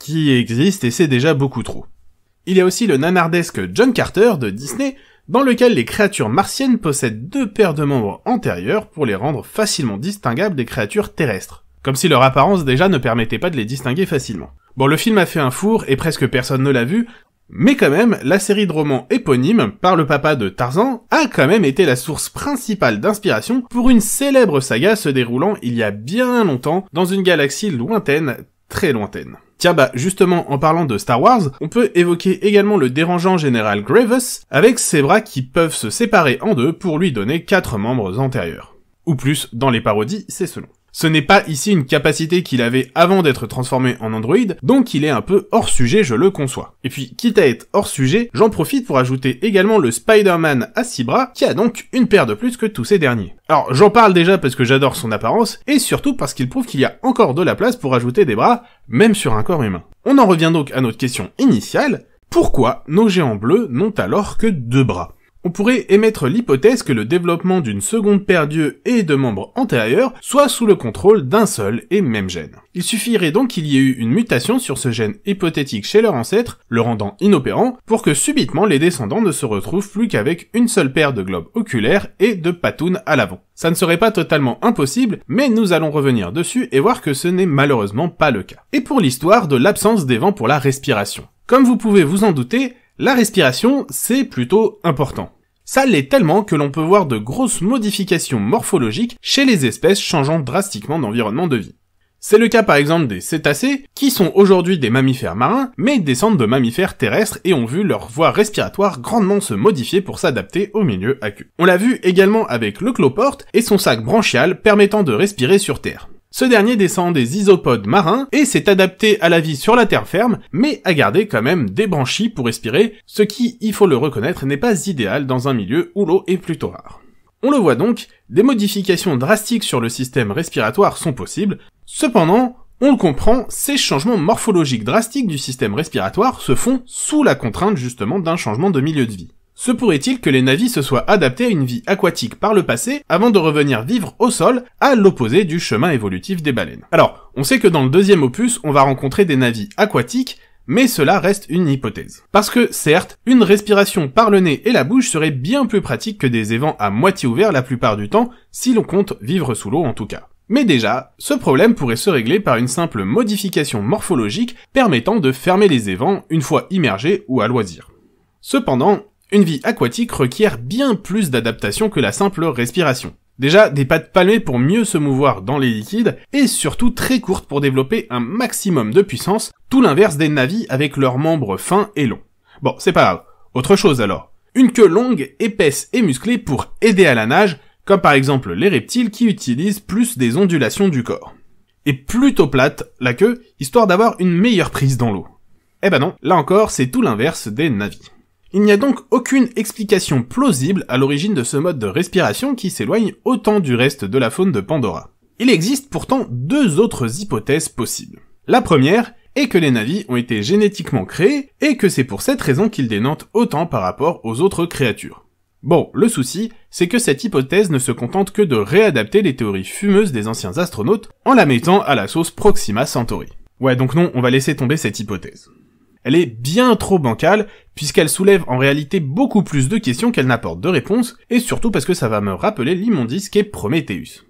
qui existent et c'est déjà beaucoup trop. Il y a aussi le nanardesque John Carter de Disney, dans lequel les créatures martiennes possèdent deux paires de membres antérieurs pour les rendre facilement distinguables des créatures terrestres. Comme si leur apparence déjà ne permettait pas de les distinguer facilement. Bon, le film a fait un four et presque personne ne l'a vu, mais quand même, la série de romans éponyme par le papa de Tarzan a quand même été la source principale d'inspiration pour une célèbre saga se déroulant il y a bien longtemps dans une galaxie lointaine, très lointaine. Tiens bah justement en parlant de Star Wars, on peut évoquer également le dérangeant général Graves avec ses bras qui peuvent se séparer en deux pour lui donner quatre membres antérieurs. Ou plus dans les parodies, c'est selon. Ce n'est pas ici une capacité qu'il avait avant d'être transformé en androïde, donc il est un peu hors sujet, je le conçois. Et puis, quitte à être hors sujet, j'en profite pour ajouter également le Spider-Man à 6 bras, qui a donc une paire de plus que tous ces derniers. Alors, j'en parle déjà parce que j'adore son apparence, et surtout parce qu'il prouve qu'il y a encore de la place pour ajouter des bras, même sur un corps humain. On en revient donc à notre question initiale, pourquoi nos géants bleus n'ont alors que deux bras on pourrait émettre l'hypothèse que le développement d'une seconde paire d'yeux et de membres antérieurs soit sous le contrôle d'un seul et même gène. Il suffirait donc qu'il y ait eu une mutation sur ce gène hypothétique chez leur ancêtre, le rendant inopérant, pour que subitement les descendants ne se retrouvent plus qu'avec une seule paire de globes oculaires et de patounes à l'avant. Ça ne serait pas totalement impossible, mais nous allons revenir dessus et voir que ce n'est malheureusement pas le cas. Et pour l'histoire de l'absence des vents pour la respiration. Comme vous pouvez vous en douter, la respiration, c'est plutôt important. Ça l'est tellement que l'on peut voir de grosses modifications morphologiques chez les espèces changeant drastiquement d'environnement de vie. C'est le cas par exemple des cétacés, qui sont aujourd'hui des mammifères marins, mais descendent de mammifères terrestres et ont vu leur voie respiratoire grandement se modifier pour s'adapter au milieu aqueux. On l'a vu également avec le cloporte et son sac branchial permettant de respirer sur Terre. Ce dernier descend des isopodes marins et s'est adapté à la vie sur la terre ferme, mais a gardé quand même des branchies pour respirer, ce qui, il faut le reconnaître, n'est pas idéal dans un milieu où l'eau est plutôt rare. On le voit donc, des modifications drastiques sur le système respiratoire sont possibles, cependant, on le comprend, ces changements morphologiques drastiques du système respiratoire se font sous la contrainte justement d'un changement de milieu de vie. Se pourrait-il que les navis se soient adaptés à une vie aquatique par le passé avant de revenir vivre au sol, à l'opposé du chemin évolutif des baleines Alors, on sait que dans le deuxième opus, on va rencontrer des navis aquatiques, mais cela reste une hypothèse. Parce que, certes, une respiration par le nez et la bouche serait bien plus pratique que des évents à moitié ouverts la plupart du temps, si l'on compte vivre sous l'eau en tout cas. Mais déjà, ce problème pourrait se régler par une simple modification morphologique permettant de fermer les évents une fois immergés ou à loisir. Cependant, une vie aquatique requiert bien plus d'adaptation que la simple respiration. Déjà, des pattes palmées pour mieux se mouvoir dans les liquides, et surtout très courtes pour développer un maximum de puissance, tout l'inverse des navis avec leurs membres fins et longs. Bon, c'est pas grave. Autre chose alors. Une queue longue, épaisse et musclée pour aider à la nage, comme par exemple les reptiles qui utilisent plus des ondulations du corps. Et plutôt plate, la queue, histoire d'avoir une meilleure prise dans l'eau. Eh ben non, là encore, c'est tout l'inverse des navis. Il n'y a donc aucune explication plausible à l'origine de ce mode de respiration qui s'éloigne autant du reste de la faune de Pandora. Il existe pourtant deux autres hypothèses possibles. La première est que les navis ont été génétiquement créés et que c'est pour cette raison qu'ils dénantent autant par rapport aux autres créatures. Bon, le souci, c'est que cette hypothèse ne se contente que de réadapter les théories fumeuses des anciens astronautes en la mettant à la sauce Proxima Centauri. Ouais, donc non, on va laisser tomber cette hypothèse. Elle est bien trop bancale, puisqu'elle soulève en réalité beaucoup plus de questions qu'elle n'apporte de réponses, et surtout parce que ça va me rappeler l'immondice qu'est Prometheus.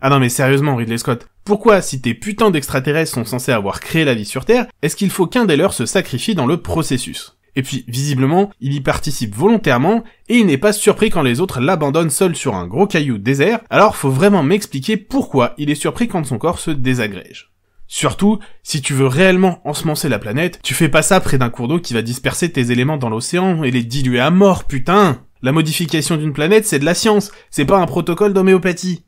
Ah non mais sérieusement Ridley Scott, pourquoi si tes putains d'extraterrestres sont censés avoir créé la vie sur Terre, est-ce qu'il faut qu'un des leurs se sacrifie dans le processus Et puis visiblement, il y participe volontairement et il n'est pas surpris quand les autres l'abandonnent seul sur un gros caillou désert, alors faut vraiment m'expliquer pourquoi il est surpris quand son corps se désagrège. Surtout, si tu veux réellement ensemencer la planète, tu fais pas ça près d'un cours d'eau qui va disperser tes éléments dans l'océan et les diluer à mort, putain La modification d'une planète, c'est de la science, c'est pas un protocole d'homéopathie.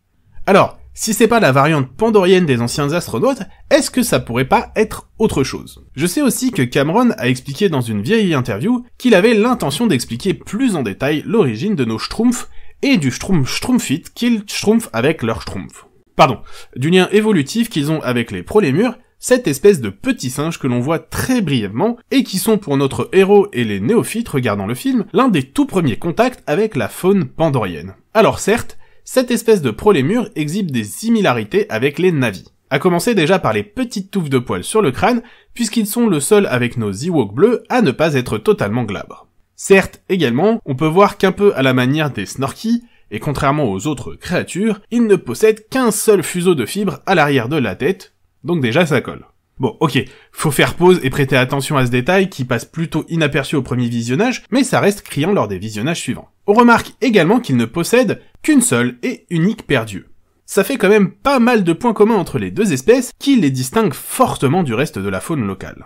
Alors, si c'est pas la variante pandorienne des anciens astronautes, est-ce que ça pourrait pas être autre chose Je sais aussi que Cameron a expliqué dans une vieille interview qu'il avait l'intention d'expliquer plus en détail l'origine de nos schtroumpfs et du schtroumpf schtroumpfite qu'ils schtroumpfent avec leurs schtroumpf pardon, du lien évolutif qu'ils ont avec les prolémures, cette espèce de petits singes que l'on voit très brièvement et qui sont pour notre héros et les néophytes regardant le film l'un des tout premiers contacts avec la faune pandorienne. Alors certes, cette espèce de prolémure exhibe des similarités avec les navis. À commencer déjà par les petites touffes de poils sur le crâne, puisqu'ils sont le seul avec nos Ewoks bleus à ne pas être totalement glabres. Certes, également, on peut voir qu'un peu à la manière des Snorky, et contrairement aux autres créatures, il ne possède qu'un seul fuseau de fibres à l'arrière de la tête, donc déjà ça colle. Bon, ok, faut faire pause et prêter attention à ce détail qui passe plutôt inaperçu au premier visionnage, mais ça reste criant lors des visionnages suivants. On remarque également qu'il ne possède qu'une seule et unique paire Ça fait quand même pas mal de points communs entre les deux espèces qui les distinguent fortement du reste de la faune locale.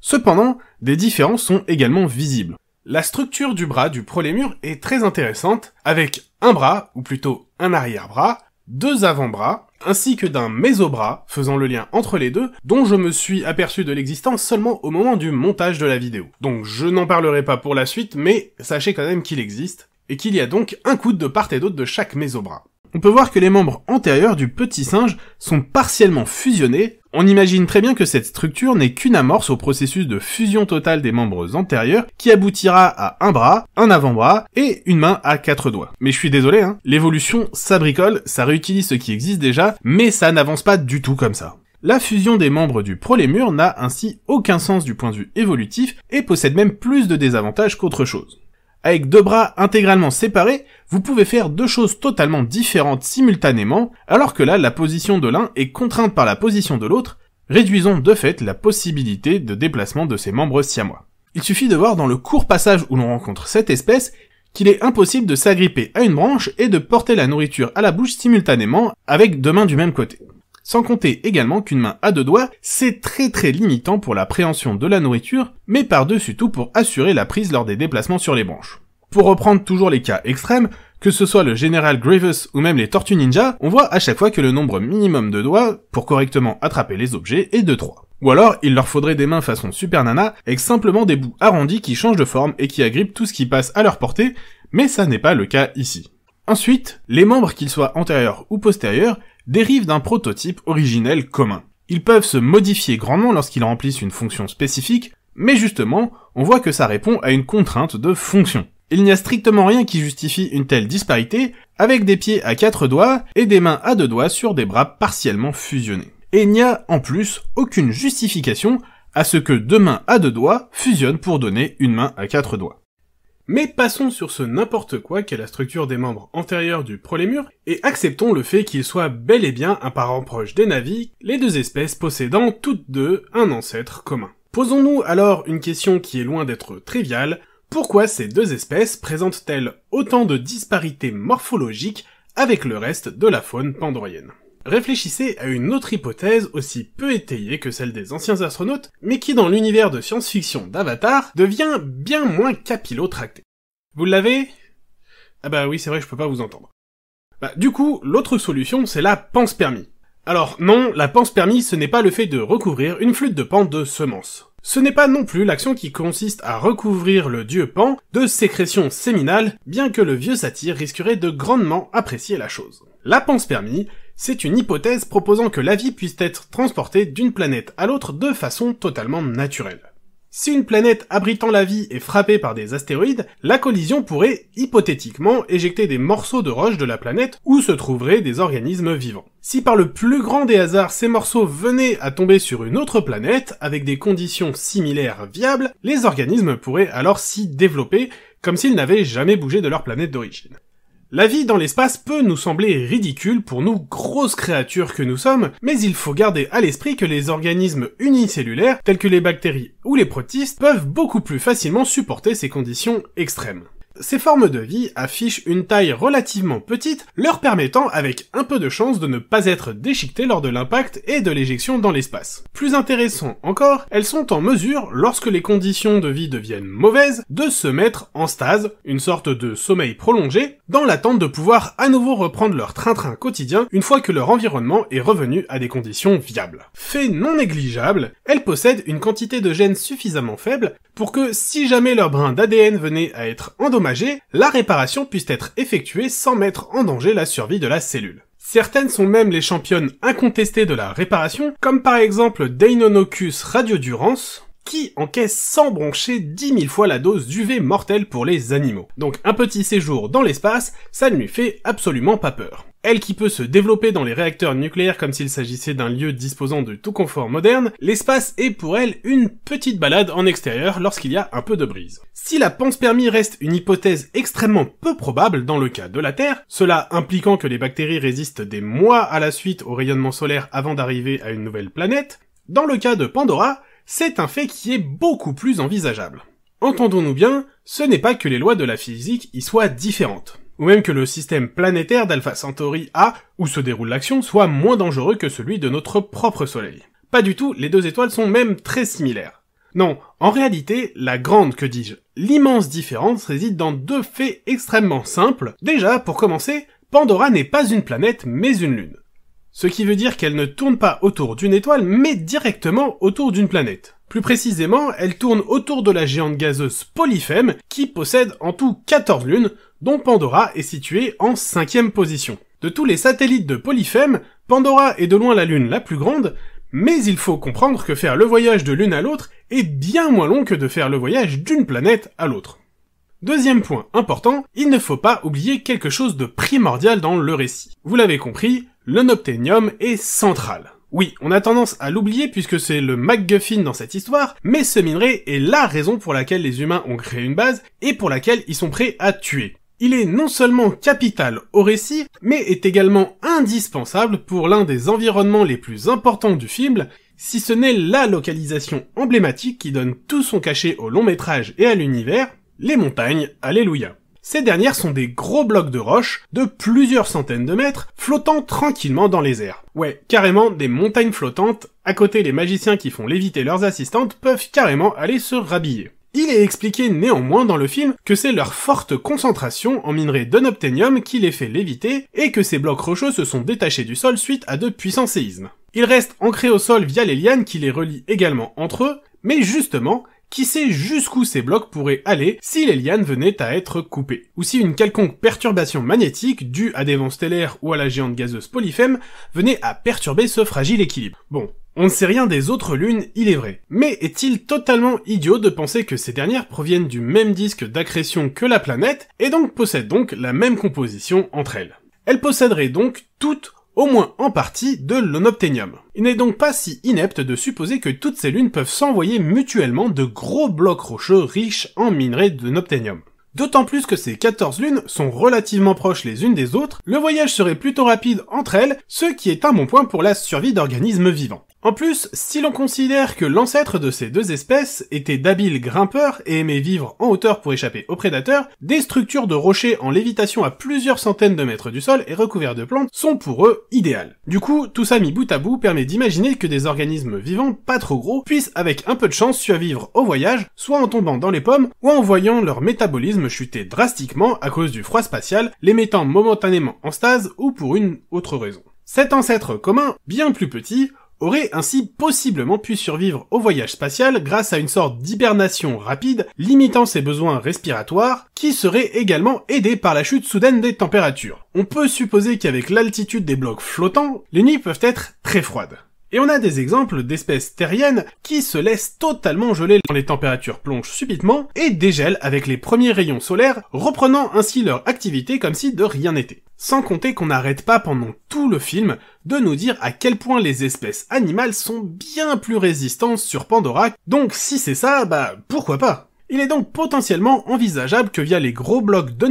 Cependant, des différences sont également visibles. La structure du bras du prolémur est très intéressante, avec un bras, ou plutôt un arrière-bras, deux avant-bras, ainsi que d'un mésobras, faisant le lien entre les deux, dont je me suis aperçu de l'existence seulement au moment du montage de la vidéo. Donc je n'en parlerai pas pour la suite, mais sachez quand même qu'il existe, et qu'il y a donc un coude de part et d'autre de chaque mésobras. On peut voir que les membres antérieurs du petit singe sont partiellement fusionnés, on imagine très bien que cette structure n'est qu'une amorce au processus de fusion totale des membres antérieurs qui aboutira à un bras, un avant-bras et une main à quatre doigts. Mais je suis désolé, hein, l'évolution, ça bricole, ça réutilise ce qui existe déjà, mais ça n'avance pas du tout comme ça. La fusion des membres du prolémur n'a ainsi aucun sens du point de vue évolutif et possède même plus de désavantages qu'autre chose. Avec deux bras intégralement séparés, vous pouvez faire deux choses totalement différentes simultanément, alors que là, la position de l'un est contrainte par la position de l'autre, réduisant de fait la possibilité de déplacement de ses membres siamois. Il suffit de voir dans le court passage où l'on rencontre cette espèce qu'il est impossible de s'agripper à une branche et de porter la nourriture à la bouche simultanément avec deux mains du même côté. Sans compter également qu'une main à deux doigts, c'est très très limitant pour l'appréhension de la nourriture, mais par-dessus tout pour assurer la prise lors des déplacements sur les branches. Pour reprendre toujours les cas extrêmes, que ce soit le général Grievous ou même les Tortues Ninja, on voit à chaque fois que le nombre minimum de doigts pour correctement attraper les objets est de 3. Ou alors, il leur faudrait des mains façon Super Nana, avec simplement des bouts arrondis qui changent de forme et qui agrippent tout ce qui passe à leur portée, mais ça n'est pas le cas ici. Ensuite, les membres, qu'ils soient antérieurs ou postérieurs, dérive d'un prototype originel commun. Ils peuvent se modifier grandement lorsqu'ils remplissent une fonction spécifique, mais justement, on voit que ça répond à une contrainte de fonction. Il n'y a strictement rien qui justifie une telle disparité, avec des pieds à quatre doigts et des mains à deux doigts sur des bras partiellement fusionnés. Et il n'y a, en plus, aucune justification à ce que deux mains à deux doigts fusionnent pour donner une main à quatre doigts. Mais passons sur ce n'importe quoi qu'est la structure des membres antérieurs du prolémur et acceptons le fait qu'ils soient bel et bien un parent proche des navis, les deux espèces possédant toutes deux un ancêtre commun. Posons-nous alors une question qui est loin d'être triviale, pourquoi ces deux espèces présentent-elles autant de disparités morphologiques avec le reste de la faune pandorienne Réfléchissez à une autre hypothèse aussi peu étayée que celle des anciens astronautes, mais qui dans l'univers de science-fiction d'Avatar devient bien moins capillotractée. Vous l'avez Ah bah oui, c'est vrai, je peux pas vous entendre. Bah, du coup, l'autre solution, c'est la panse permis. Alors non, la panse permis, ce n'est pas le fait de recouvrir une flûte de pan de semences. Ce n'est pas non plus l'action qui consiste à recouvrir le dieu Pan de sécrétions séminales, bien que le vieux satyre risquerait de grandement apprécier la chose. La panse permis, c'est une hypothèse proposant que la vie puisse être transportée d'une planète à l'autre de façon totalement naturelle. Si une planète abritant la vie est frappée par des astéroïdes, la collision pourrait hypothétiquement éjecter des morceaux de roche de la planète où se trouveraient des organismes vivants. Si par le plus grand des hasards ces morceaux venaient à tomber sur une autre planète avec des conditions similaires viables, les organismes pourraient alors s'y développer comme s'ils n'avaient jamais bougé de leur planète d'origine. La vie dans l'espace peut nous sembler ridicule pour nous grosses créatures que nous sommes, mais il faut garder à l'esprit que les organismes unicellulaires, tels que les bactéries ou les protistes, peuvent beaucoup plus facilement supporter ces conditions extrêmes. Ces formes de vie affichent une taille relativement petite, leur permettant avec un peu de chance de ne pas être déchiquetées lors de l'impact et de l'éjection dans l'espace. Plus intéressant encore, elles sont en mesure, lorsque les conditions de vie deviennent mauvaises, de se mettre en stase, une sorte de sommeil prolongé, dans l'attente de pouvoir à nouveau reprendre leur train-train quotidien une fois que leur environnement est revenu à des conditions viables. Fait non négligeable, elles possèdent une quantité de gènes suffisamment faible pour que si jamais leur brin d'ADN venait à être endommagé, la réparation puisse être effectuée sans mettre en danger la survie de la cellule. Certaines sont même les championnes incontestées de la réparation, comme par exemple Deinonychus radiodurans, qui encaisse sans broncher dix 000 fois la dose d'UV mortelle pour les animaux. Donc un petit séjour dans l'espace, ça ne lui fait absolument pas peur elle qui peut se développer dans les réacteurs nucléaires comme s'il s'agissait d'un lieu disposant de tout confort moderne, l'espace est pour elle une petite balade en extérieur lorsqu'il y a un peu de brise. Si la panspermie reste une hypothèse extrêmement peu probable dans le cas de la Terre, cela impliquant que les bactéries résistent des mois à la suite au rayonnement solaire avant d'arriver à une nouvelle planète, dans le cas de Pandora, c'est un fait qui est beaucoup plus envisageable. Entendons-nous bien, ce n'est pas que les lois de la physique y soient différentes ou même que le système planétaire d'Alpha Centauri A, où se déroule l'action, soit moins dangereux que celui de notre propre Soleil. Pas du tout, les deux étoiles sont même très similaires. Non, en réalité, la grande, que dis-je, l'immense différence réside dans deux faits extrêmement simples. Déjà, pour commencer, Pandora n'est pas une planète, mais une lune. Ce qui veut dire qu'elle ne tourne pas autour d'une étoile, mais directement autour d'une planète. Plus précisément, elle tourne autour de la géante gazeuse Polyphème, qui possède en tout 14 lunes, dont Pandora est située en cinquième position. De tous les satellites de Polyphème, Pandora est de loin la lune la plus grande, mais il faut comprendre que faire le voyage de l'une à l'autre est bien moins long que de faire le voyage d'une planète à l'autre. Deuxième point important, il ne faut pas oublier quelque chose de primordial dans le récit. Vous l'avez compris, le est central. Oui, on a tendance à l'oublier puisque c'est le MacGuffin dans cette histoire, mais ce minerai est la raison pour laquelle les humains ont créé une base et pour laquelle ils sont prêts à tuer. Il est non seulement capital au récit, mais est également indispensable pour l'un des environnements les plus importants du film, si ce n'est la localisation emblématique qui donne tout son cachet au long métrage et à l'univers, les montagnes, alléluia. Ces dernières sont des gros blocs de roches de plusieurs centaines de mètres flottant tranquillement dans les airs. Ouais, carrément des montagnes flottantes, à côté les magiciens qui font léviter leurs assistantes peuvent carrément aller se rhabiller. Il est expliqué néanmoins dans le film que c'est leur forte concentration en minerais d'unobtenium qui les fait léviter et que ces blocs rocheux se sont détachés du sol suite à de puissants séismes. Ils restent ancrés au sol via les lianes qui les relient également entre eux, mais justement, qui sait jusqu'où ces blocs pourraient aller si les lianes venaient à être coupées, ou si une quelconque perturbation magnétique due à des vents stellaires ou à la géante gazeuse Polyphème venait à perturber ce fragile équilibre. Bon, on ne sait rien des autres lunes, il est vrai. Mais est-il totalement idiot de penser que ces dernières proviennent du même disque d'accrétion que la planète, et donc possèdent donc la même composition entre elles Elles possèderaient donc toutes au moins en partie, de l'onopténium. Il n'est donc pas si inepte de supposer que toutes ces lunes peuvent s'envoyer mutuellement de gros blocs rocheux riches en minerais de D'autant plus que ces 14 lunes sont relativement proches les unes des autres, le voyage serait plutôt rapide entre elles, ce qui est un bon point pour la survie d'organismes vivants. En plus, si l'on considère que l'ancêtre de ces deux espèces était d'habiles grimpeurs et aimait vivre en hauteur pour échapper aux prédateurs, des structures de rochers en lévitation à plusieurs centaines de mètres du sol et recouvertes de plantes sont pour eux idéales. Du coup, tout ça mis bout à bout permet d'imaginer que des organismes vivants pas trop gros puissent avec un peu de chance survivre au voyage, soit en tombant dans les pommes ou en voyant leur métabolisme chuter drastiquement à cause du froid spatial, les mettant momentanément en stase ou pour une autre raison. Cet ancêtre commun, bien plus petit, aurait ainsi possiblement pu survivre au voyage spatial grâce à une sorte d'hibernation rapide limitant ses besoins respiratoires qui serait également aidée par la chute soudaine des températures. On peut supposer qu'avec l'altitude des blocs flottants, les nuits peuvent être très froides. Et on a des exemples d'espèces terriennes qui se laissent totalement geler quand les températures plongent subitement et dégèlent avec les premiers rayons solaires, reprenant ainsi leur activité comme si de rien n'était. Sans compter qu'on n'arrête pas pendant tout le film de nous dire à quel point les espèces animales sont bien plus résistantes sur Pandora, donc si c'est ça, bah pourquoi pas il est donc potentiellement envisageable que via les gros blocs de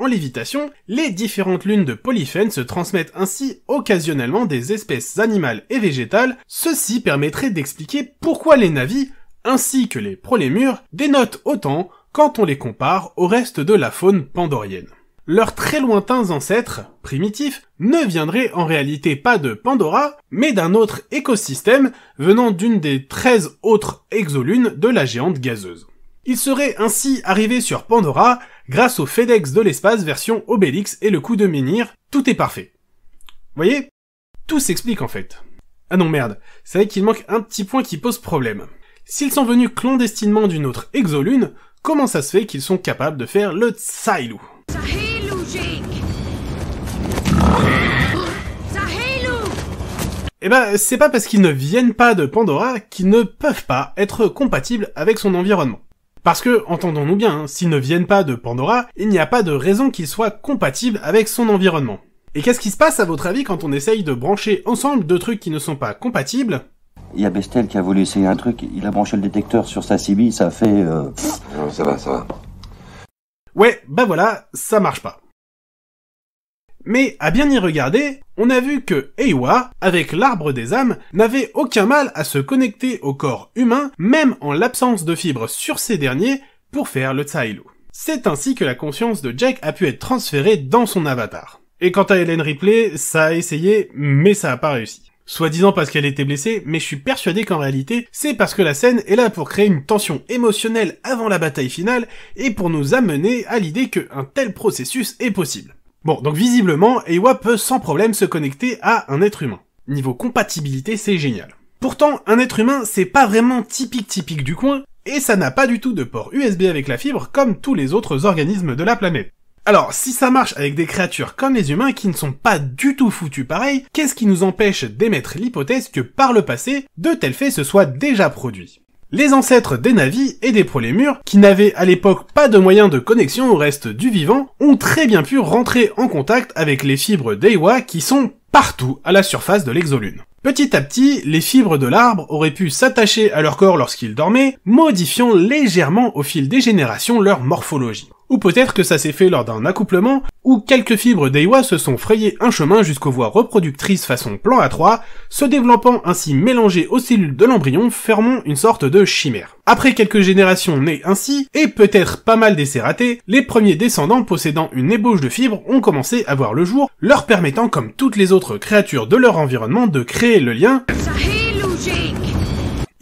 en lévitation, les différentes lunes de polyphène se transmettent ainsi occasionnellement des espèces animales et végétales, ceci permettrait d'expliquer pourquoi les navis, ainsi que les prolémures, dénotent autant quand on les compare au reste de la faune pandorienne. Leurs très lointains ancêtres, primitifs, ne viendraient en réalité pas de Pandora, mais d'un autre écosystème venant d'une des 13 autres exolunes de la géante gazeuse. Il serait ainsi arrivé sur Pandora grâce au FedEx de l'espace version Obélix et le coup de menhir, tout est parfait. Voyez Tout s'explique en fait. Ah non merde, c'est vrai qu'il manque un petit point qui pose problème. S'ils sont venus clandestinement d'une autre exolune, comment ça se fait qu'ils sont capables de faire le Tsailu Eh ben, c'est pas parce qu'ils ne viennent pas de Pandora qu'ils ne peuvent pas être compatibles avec son environnement. Parce que, entendons-nous bien, hein, s'ils ne viennent pas de Pandora, il n'y a pas de raison qu'ils soient compatibles avec son environnement. Et qu'est-ce qui se passe à votre avis quand on essaye de brancher ensemble deux trucs qui ne sont pas compatibles Il y a Bestel qui a voulu essayer un truc, il a branché le détecteur sur sa CB, ça fait... Euh, ça va, ça va. Ouais, bah voilà, ça marche pas. Mais à bien y regarder, on a vu que Eiwa, avec l'arbre des âmes, n'avait aucun mal à se connecter au corps humain, même en l'absence de fibres sur ces derniers, pour faire le Tsailu. C'est ainsi que la conscience de Jack a pu être transférée dans son avatar. Et quant à Helen Ripley, ça a essayé, mais ça a pas réussi. Soi-disant parce qu'elle était blessée, mais je suis persuadé qu'en réalité, c'est parce que la scène est là pour créer une tension émotionnelle avant la bataille finale et pour nous amener à l'idée qu'un tel processus est possible. Bon, donc visiblement, Ewa peut sans problème se connecter à un être humain. Niveau compatibilité, c'est génial. Pourtant, un être humain, c'est pas vraiment typique typique du coin, et ça n'a pas du tout de port USB avec la fibre comme tous les autres organismes de la planète. Alors, si ça marche avec des créatures comme les humains qui ne sont pas du tout foutus pareil, qu'est-ce qui nous empêche d'émettre l'hypothèse que par le passé, de tels faits se soient déjà produits les ancêtres des navis et des prolémures, qui n'avaient à l'époque pas de moyens de connexion au reste du vivant, ont très bien pu rentrer en contact avec les fibres d'Ewa qui sont partout à la surface de l'exolune. Petit à petit, les fibres de l'arbre auraient pu s'attacher à leur corps lorsqu'ils dormaient, modifiant légèrement au fil des générations leur morphologie. Ou peut-être que ça s'est fait lors d'un accouplement, où quelques fibres d'Eiwa se sont frayées un chemin jusqu'aux voies reproductrices façon plan à 3 se développant ainsi mélangées aux cellules de l'embryon, formant une sorte de chimère. Après quelques générations nées ainsi, et peut-être pas mal d'essais les premiers descendants possédant une ébauche de fibres ont commencé à voir le jour, leur permettant comme toutes les autres créatures de leur environnement de créer le lien...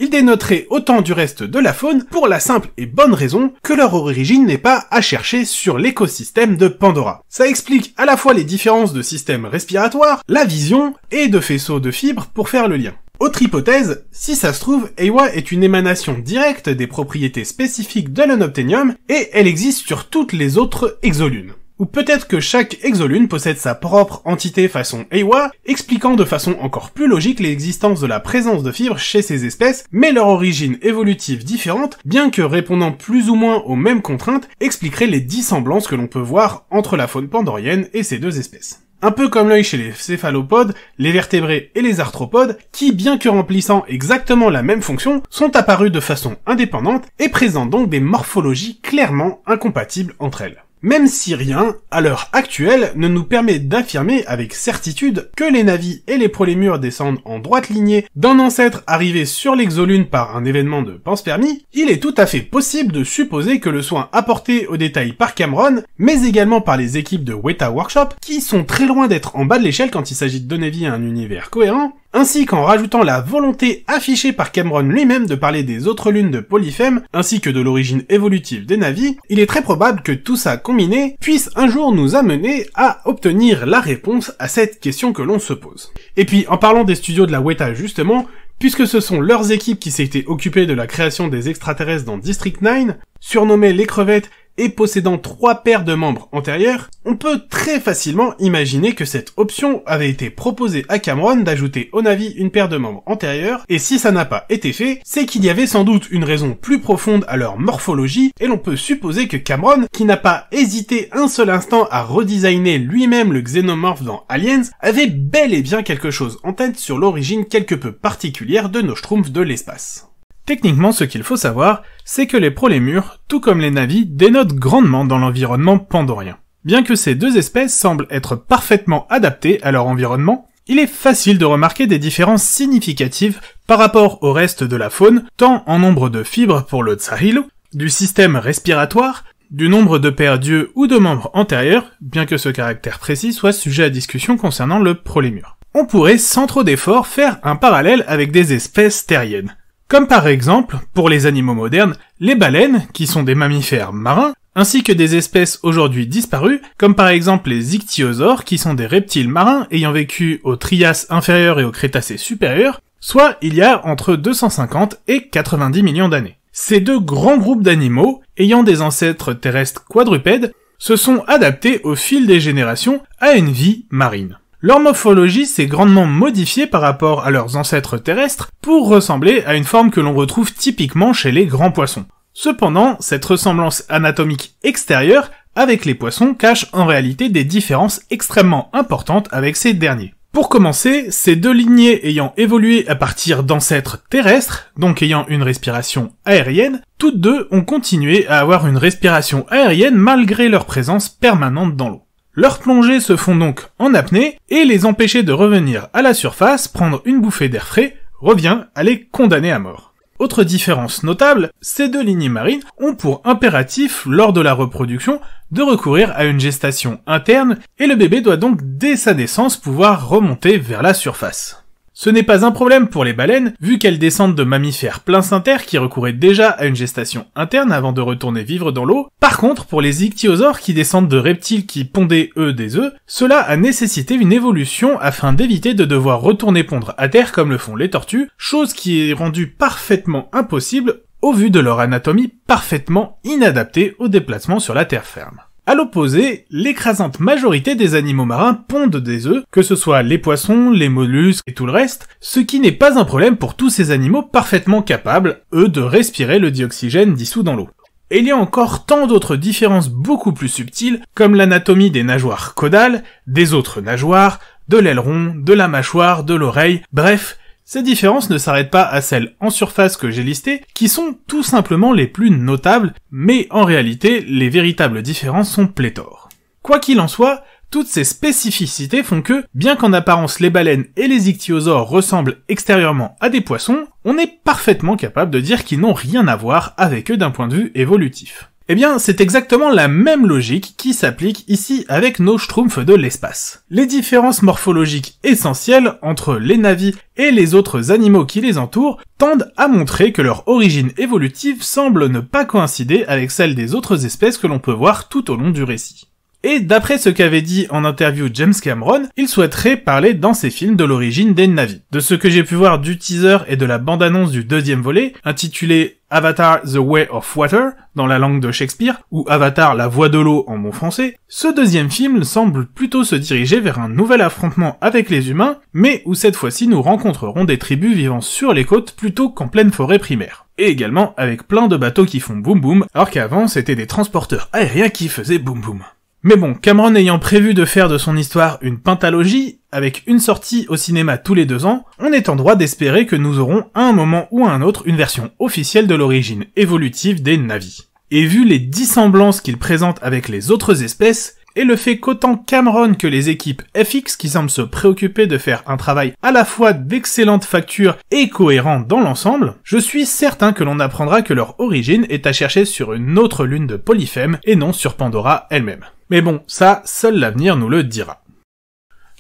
Il dénoterait autant du reste de la faune pour la simple et bonne raison que leur origine n'est pas à chercher sur l'écosystème de Pandora. Ça explique à la fois les différences de système respiratoires, la vision et de faisceaux de fibres pour faire le lien. Autre hypothèse, si ça se trouve, Ewa est une émanation directe des propriétés spécifiques de l'unobtenium et elle existe sur toutes les autres exolunes. Ou peut-être que chaque exolune possède sa propre entité façon Ewa, expliquant de façon encore plus logique l'existence de la présence de fibres chez ces espèces, mais leur origine évolutive différente, bien que répondant plus ou moins aux mêmes contraintes, expliquerait les dissemblances que l'on peut voir entre la faune pandorienne et ces deux espèces. Un peu comme l'œil chez les céphalopodes, les vertébrés et les arthropodes, qui, bien que remplissant exactement la même fonction, sont apparus de façon indépendante et présentent donc des morphologies clairement incompatibles entre elles. Même si rien, à l'heure actuelle, ne nous permet d'affirmer avec certitude que les navis et les prolémures descendent en droite lignée d'un ancêtre arrivé sur l'exolune par un événement de panspermie, il est tout à fait possible de supposer que le soin apporté au détail par Cameron, mais également par les équipes de Weta Workshop, qui sont très loin d'être en bas de l'échelle quand il s'agit de donner vie à un univers cohérent, ainsi qu'en rajoutant la volonté affichée par Cameron lui-même de parler des autres lunes de Polyphème, ainsi que de l'origine évolutive des navis, il est très probable que tout ça combiné puisse un jour nous amener à obtenir la réponse à cette question que l'on se pose. Et puis, en parlant des studios de la Weta justement, puisque ce sont leurs équipes qui s'étaient occupées de la création des extraterrestres dans District 9, surnommés les crevettes et possédant trois paires de membres antérieurs, on peut très facilement imaginer que cette option avait été proposée à Cameron d'ajouter au navire une paire de membres antérieurs, et si ça n'a pas été fait, c'est qu'il y avait sans doute une raison plus profonde à leur morphologie, et l'on peut supposer que Cameron, qui n'a pas hésité un seul instant à redesigner lui-même le xénomorphe dans Aliens, avait bel et bien quelque chose en tête sur l'origine quelque peu particulière de nos schtroumpfs de l'espace. Techniquement, ce qu'il faut savoir, c'est que les prolémures, tout comme les navis, dénotent grandement dans l'environnement pandorien. Bien que ces deux espèces semblent être parfaitement adaptées à leur environnement, il est facile de remarquer des différences significatives par rapport au reste de la faune, tant en nombre de fibres pour le Tsahilu, du système respiratoire, du nombre de paires d'yeux ou de membres antérieurs, bien que ce caractère précis soit sujet à discussion concernant le prolémur. On pourrait sans trop d'efforts faire un parallèle avec des espèces terriennes. Comme par exemple, pour les animaux modernes, les baleines, qui sont des mammifères marins, ainsi que des espèces aujourd'hui disparues, comme par exemple les ichthyosaures, qui sont des reptiles marins ayant vécu au Trias inférieur et au Crétacé supérieur, soit il y a entre 250 et 90 millions d'années. Ces deux grands groupes d'animaux, ayant des ancêtres terrestres quadrupèdes, se sont adaptés au fil des générations à une vie marine. Leur morphologie s'est grandement modifiée par rapport à leurs ancêtres terrestres pour ressembler à une forme que l'on retrouve typiquement chez les grands poissons. Cependant, cette ressemblance anatomique extérieure avec les poissons cache en réalité des différences extrêmement importantes avec ces derniers. Pour commencer, ces deux lignées ayant évolué à partir d'ancêtres terrestres, donc ayant une respiration aérienne, toutes deux ont continué à avoir une respiration aérienne malgré leur présence permanente dans l'eau. Leurs plongées se font donc en apnée et les empêcher de revenir à la surface, prendre une bouffée d'air frais, revient à les condamner à mort. Autre différence notable, ces deux lignées marines ont pour impératif, lors de la reproduction, de recourir à une gestation interne et le bébé doit donc dès sa naissance pouvoir remonter vers la surface. Ce n'est pas un problème pour les baleines, vu qu'elles descendent de mammifères plein terre qui recouraient déjà à une gestation interne avant de retourner vivre dans l'eau. Par contre, pour les ichthyosaures qui descendent de reptiles qui pondaient eux des œufs, cela a nécessité une évolution afin d'éviter de devoir retourner pondre à terre comme le font les tortues, chose qui est rendue parfaitement impossible au vu de leur anatomie parfaitement inadaptée au déplacement sur la terre ferme. À l'opposé, l'écrasante majorité des animaux marins pondent des œufs, que ce soit les poissons, les mollusques et tout le reste, ce qui n'est pas un problème pour tous ces animaux parfaitement capables, eux, de respirer le dioxygène dissous dans l'eau. Et il y a encore tant d'autres différences beaucoup plus subtiles, comme l'anatomie des nageoires caudales, des autres nageoires, de l'aileron, de la mâchoire, de l'oreille, bref, ces différences ne s'arrêtent pas à celles en surface que j'ai listées, qui sont tout simplement les plus notables, mais en réalité, les véritables différences sont pléthores. Quoi qu'il en soit, toutes ces spécificités font que, bien qu'en apparence les baleines et les ichthyosaures ressemblent extérieurement à des poissons, on est parfaitement capable de dire qu'ils n'ont rien à voir avec eux d'un point de vue évolutif. Eh bien, c'est exactement la même logique qui s'applique ici avec nos schtroumpfs de l'espace. Les différences morphologiques essentielles entre les navis et les autres animaux qui les entourent tendent à montrer que leur origine évolutive semble ne pas coïncider avec celle des autres espèces que l'on peut voir tout au long du récit. Et d'après ce qu'avait dit en interview James Cameron, il souhaiterait parler dans ses films de l'origine des Navi. De ce que j'ai pu voir du teaser et de la bande-annonce du deuxième volet, intitulé Avatar The Way of Water dans la langue de Shakespeare ou Avatar La Voix de l'eau en bon français, ce deuxième film semble plutôt se diriger vers un nouvel affrontement avec les humains, mais où cette fois-ci nous rencontrerons des tribus vivant sur les côtes plutôt qu'en pleine forêt primaire. Et également avec plein de bateaux qui font boum boum, alors qu'avant c'était des transporteurs aériens qui faisaient boum boum. Mais bon, Cameron ayant prévu de faire de son histoire une pentalogie, avec une sortie au cinéma tous les deux ans, on est en droit d'espérer que nous aurons à un moment ou à un autre une version officielle de l'origine évolutive des navis. Et vu les dissemblances qu'il présente avec les autres espèces, et le fait qu'autant Cameron que les équipes FX qui semblent se préoccuper de faire un travail à la fois d'excellente facture et cohérent dans l'ensemble, je suis certain que l'on apprendra que leur origine est à chercher sur une autre lune de Polyphème et non sur Pandora elle-même. Mais bon, ça, seul l'avenir nous le dira.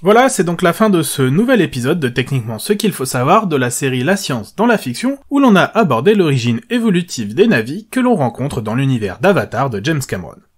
Voilà, c'est donc la fin de ce nouvel épisode de Techniquement ce qu'il faut savoir de la série La science dans la fiction, où l'on a abordé l'origine évolutive des navis que l'on rencontre dans l'univers d'Avatar de James Cameron.